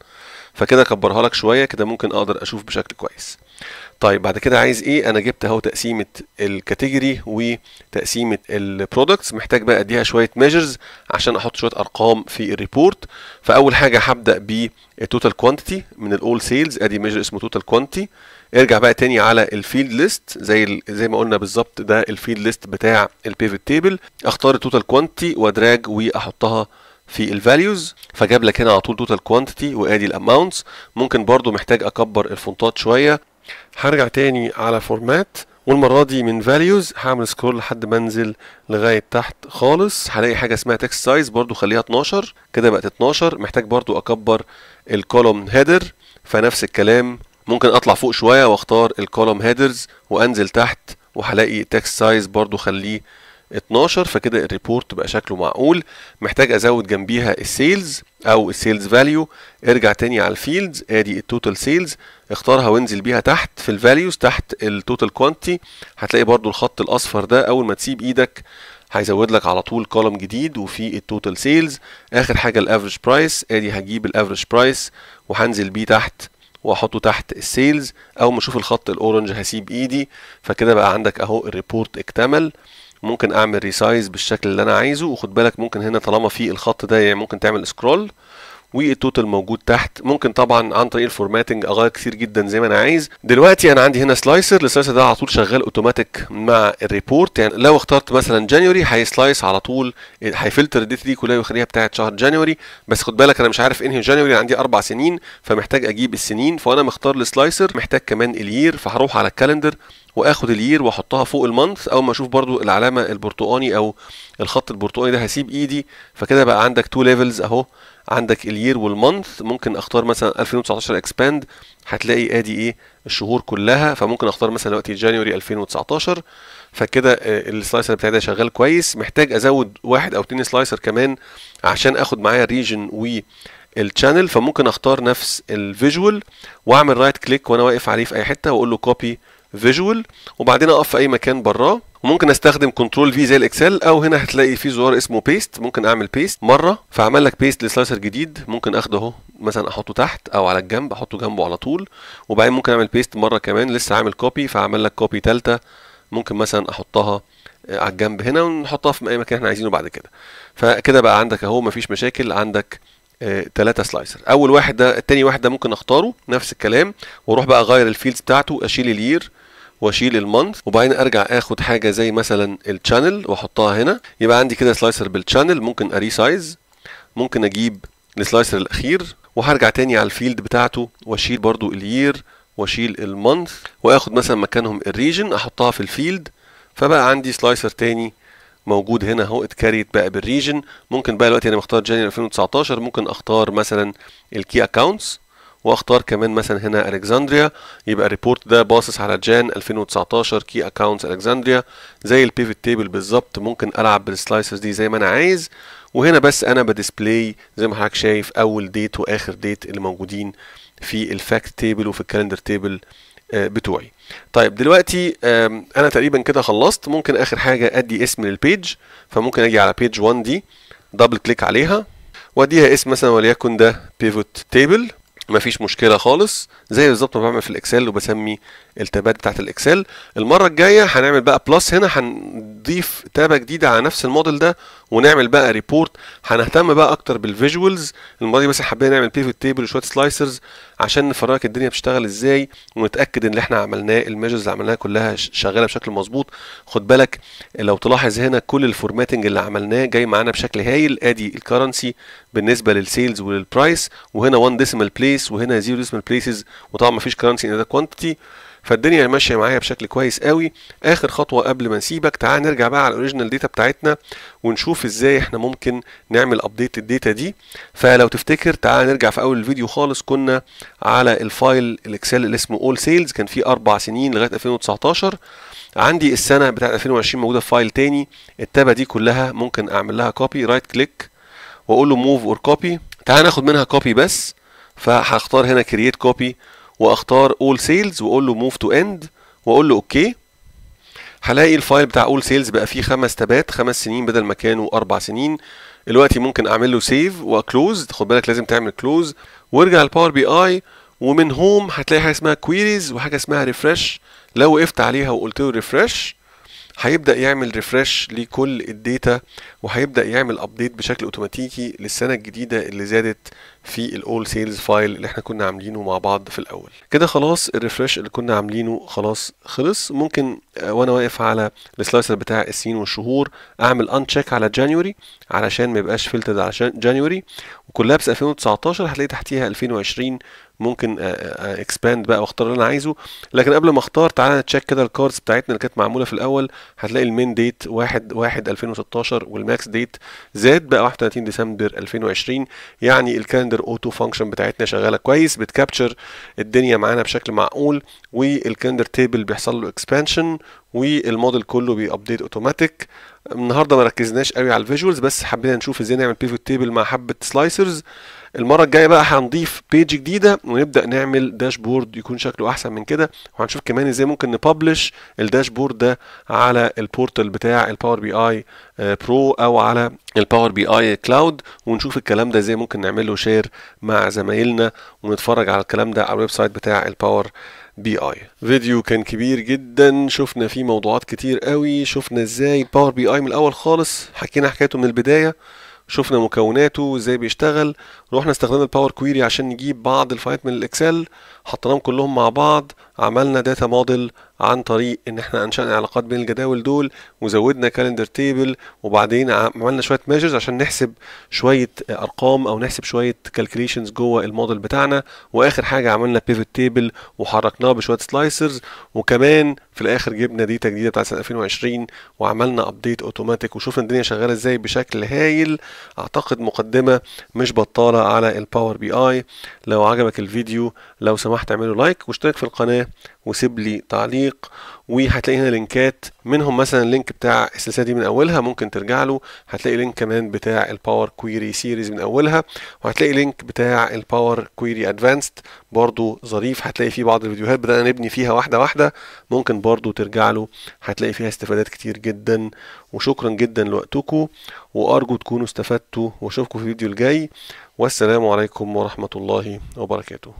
فكده اكبرها لك شويه كده ممكن اقدر اشوف بشكل كويس طيب بعد كده عايز ايه انا جبت اهو تقسيمه الكاتيجوري وتقسيمه البرودكتس محتاج بقى اديها شويه ميجرز عشان احط شويه ارقام في الريبورت فاول حاجه هبدا بالتوتال كوانتيتي من الاول سيلز ادي ميجر اسمه توتال كوانتيتي ارجع بقى تاني على الفيلد ليست زي زي ما قلنا بالظبط ده الفيلد ليست بتاع البيفت تيبل اختار التوتال كوانتيتي وادراج واحطها في الفاليوز فجاب لك هنا على طول توتال كوانتيتي وادي الاماونتس ممكن برضو محتاج اكبر الفونتات شويه هرجع تاني على فورمات والمرة دي من فاليوز هعمل سكرول لحد ما انزل لغاية تحت خالص هلاقي حاجة اسمها تكست سايز برضو خليها 12 كده بقت 12 محتاج برضو اكبر الكولوم هيدر فنفس الكلام ممكن اطلع فوق شوية واختار الكولوم هيدرز وانزل تحت وهلاقي تكست سايز برضو خليه 12 فكده الريبورت بقى شكله معقول محتاج ازود جنبيها السيلز او السيلز فاليو ارجع تاني على الفيلدز ادي التوتال سيلز اختارها وانزل بيها تحت في الفاليوز تحت التوتال كوانتي هتلاقي برضو الخط الاصفر ده اول ما تسيب ايدك هيزود لك على طول كولم جديد وفي التوتال سيلز اخر حاجه الافريج برايس ادي هجيب الافريج برايس وهنزل بيه تحت واحطه تحت السيلز اول ما اشوف الخط الاورنج هسيب ايدي فكده بقى عندك اهو الريبورت اكتمل ممكن اعمل ريسايز بالشكل اللي انا عايزه وخد بالك ممكن هنا طالما في الخط ده يعني ممكن تعمل سكرول والتوتال موجود تحت ممكن طبعا عن طريق الفورماتنج اغير كتير جدا زي ما انا عايز دلوقتي انا عندي هنا سلايسر السلايسر ده على طول شغال اوتوماتيك مع الريبورت يعني لو اخترت مثلا جانيوري هيسلايس على طول هيفلتر الديت دي كلها ويخليها بتاعه شهر جانيوري بس خد بالك انا مش عارف انهي جانيوري عندي اربع سنين فمحتاج اجيب السنين فانا مختار السلايسر محتاج كمان الير فهروح على الكالندر واخد الير واحطها فوق المانث اول ما اشوف برضو العلامه البرتقاني او الخط البرتقاني ده هسيب ايدي فكده بقى عندك تو ليفلز اهو عندك الير والمنث ممكن اختار مثلا 2019 اكسباند هتلاقي ادي ايه الشهور كلها فممكن اختار مثلا دلوقتي جانيوري 2019 فكده آه، السلايسر بتاعي ده شغال كويس محتاج ازود واحد او اتنين سلايسر كمان عشان اخد معايا الريجن والشانل فممكن اختار نفس الفيجوال واعمل رايت كليك وانا واقف عليه في اي حته واقول له كوبي فيجوال وبعدين اقف في اي مكان براه وممكن استخدم كنترول في زي الاكسل او هنا هتلاقي في زرار اسمه بيست ممكن اعمل بيست مره فعمل لك بيست لسلايسر جديد ممكن اخده اهو مثلا احطه تحت او على الجنب احطه جنبه على طول وبعدين ممكن اعمل بيست مره كمان لسه عامل كوبي فعمل لك كوبي ثالثه ممكن مثلا احطها آه، على الجنب هنا ونحطها في اي مكان احنا عايزينه بعد كده فكده بقى عندك اهو مفيش مشاكل عندك ثلاثة آه، سلايسر اول واحد ده التاني واحد ده ممكن اختاره نفس الكلام واروح بقى اغير الفيلدز بتاعته اشيل الير واشيل المانث وبعدين ارجع اخد حاجه زي مثلا الشانل واحطها هنا يبقى عندي كده سلايسر بالشانل ممكن اريسايز ممكن اجيب السلايسر الاخير وهرجع تاني على الفيلد بتاعته واشيل برضو الير واشيل المانث واخد مثلا مكانهم الريجن احطها في الفيلد فبقى عندي سلايسر تاني موجود هنا اهو اتكريت بقى بالريجن ممكن بقى دلوقتي انا مختار جانيوري 2019 ممكن اختار مثلا الكي اكونتس واختار كمان مثلا هنا الكسندريا يبقى الريبورت ده باصص على جان 2019 كي اكونتس الكسندريا زي البيفت تيبل بالظبط ممكن العب بالسلايسز دي زي ما انا عايز وهنا بس انا بديسبلاي زي ما حضرتك شايف اول ديت واخر ديت اللي موجودين في الفاكت تيبل وفي الكالندر تيبل آه، بتوعي طيب دلوقتي انا تقريبا كده خلصت ممكن اخر حاجه ادي اسم للبيج فممكن اجي على بيج 1 دي دبل كليك عليها واديها اسم مثلا وليكن ده بيفوت تيبل مفيش مشكله خالص زي بالظبط ما بعمل في الاكسل وبسمي التابات بتاعت الاكسل المره الجايه هنعمل بقى بلس هنا هنضيف تابه جديده على نفس الموديل ده ونعمل بقى ريبورت هنهتم بقى اكتر بالفيجوالز المره دي بس حبينا نعمل بيفوت تيبل وشويه سلايسرز عشان نفرجك الدنيا بتشتغل ازاي ونتاكد ان اللي احنا عملناه الميجرز اللي عملناها كلها شغاله بشكل مظبوط خد بالك لو تلاحظ هنا كل الفورماتنج اللي عملناه جاي معانا بشكل هايل ادي الكرنسي بالنسبه للسيلز وللبرايس وهنا 1 ديسيمال بليس وهنا 0 ديسيمال بليسز وطبعا مفيش كرنسي ان ده كوانتيتي فالدنيا ماشيه معايا بشكل كويس قوي اخر خطوه قبل ما نسيبك تعال نرجع بقى على الاوريجينال داتا بتاعتنا ونشوف ازاي احنا ممكن نعمل ابديت الداتا دي فلو تفتكر تعال نرجع في اول الفيديو خالص كنا على الفايل الاكسل اللي اسمه اول سيلز كان فيه اربع سنين لغايه 2019 عندي السنه بتاعت 2020 موجوده في فايل تاني التابه دي كلها ممكن اعمل لها كوبي رايت كليك واقول له موف اور كوبي تعال ناخد منها كوبي بس فهختار هنا كرييت كوبي واختار all sales واقول له move to end واقول له اوكي هلاقي الفايل بتاع all sales بقى فيه خمس تبات خمس سنين بدل ما كانوا اربع سنين دلوقتي ممكن اعمل له سيف وكلوز خد بالك لازم تعمل كلوز وارجع الباور بي اي ومن هوم هتلاقي حاجه اسمها كويريز وحاجه اسمها ريفرش لو وقفت عليها وقلت له ريفرش هيبدا يعمل ريفرش لكل الداتا وهيبدا يعمل ابديت بشكل اوتوماتيكي للسنه الجديده اللي زادت في الاول سيلز فايل اللي احنا كنا عاملينه مع بعض في الاول كده خلاص الريفرش اللي كنا عاملينه خلاص خلص ممكن آه، وانا واقف على السلايسر بتاع السنين والشهور اعمل ان تشيك على جانيوري علشان ما يبقاش فلتر على جانيوري وكولابس 2019 هتلاقي تحتيها 2020 ممكن اكسباند آه، آه، آه، بقى واختار اللي انا عايزه لكن قبل ما اختار تعالى نتشيك كده الكاردز بتاعتنا اللي كانت معموله في الاول هتلاقي المين ديت 1 1 2016 والماكس ديت زاد بقى 31 ديسمبر 2020 يعني الكالندر اوتو فانكشن بتاعتنا شغاله كويس بتكابتشر الدنيا معانا بشكل معقول والكالندر تيبل بيحصل له اكسبانشن والموديل كله بيابديت اوتوماتيك النهارده ما ركزناش قوي على الفيجوالز بس حبينا نشوف ازاي نعمل بيفوت تيبل مع حبه سلايسرز المره الجايه بقى هنضيف بيج جديده ونبدا نعمل داشبورد يكون شكله احسن من كده وهنشوف كمان ازاي ممكن نبلش الداشبورد ده على البورتال بتاع الباور بي اي برو او على الباور بي اي كلاود ونشوف الكلام ده ازاي ممكن نعمله شير مع زمايلنا ونتفرج على الكلام ده على الويب سايت بتاع الباور بي اي فيديو كان كبير جدا شفنا فيه موضوعات كتير قوي شفنا ازاي باور بي اي من الاول خالص حكينا حكايته من البدايه شفنا مكوناته ازاي بيشتغل رحنا استخدمنا الباور كويري عشان نجيب بعض الفايلات من الاكسل حطيناهم كلهم مع بعض عملنا داتا موديل عن طريق ان احنا انشأنا علاقات بين الجداول دول وزودنا كالندر تيبل وبعدين عملنا شويه ميجرز عشان نحسب شويه ارقام او نحسب شويه كالكوليشنز جوه الموديل بتاعنا واخر حاجه عملنا بيفت تيبل وحركناه بشويه سلايسرز وكمان في الاخر جبنا ديتا جديده بتاعت سنه 2020 وعملنا ابديت اوتوماتيك وشوفنا الدنيا شغاله ازاي بشكل هايل اعتقد مقدمه مش بطاله على الباور بي اي لو عجبك الفيديو لو سمحت اعمله لايك واشترك في القناه وسيب لي تعليق وهتلاقي هنا لينكات منهم مثلا اللينك بتاع السلسله دي من اولها ممكن ترجع له هتلاقي لينك كمان بتاع الباور كويري سيريز من اولها وهتلاقي لينك بتاع الباور كويري ادفانسد برضو ظريف هتلاقي فيه بعض الفيديوهات بدأنا نبني فيها واحده واحده ممكن برضو ترجع له هتلاقي فيها استفادات كتير جدا وشكرا جدا لوقتكم وارجو تكونوا استفدتوا واشوفكم في الفيديو الجاي والسلام عليكم ورحمه الله وبركاته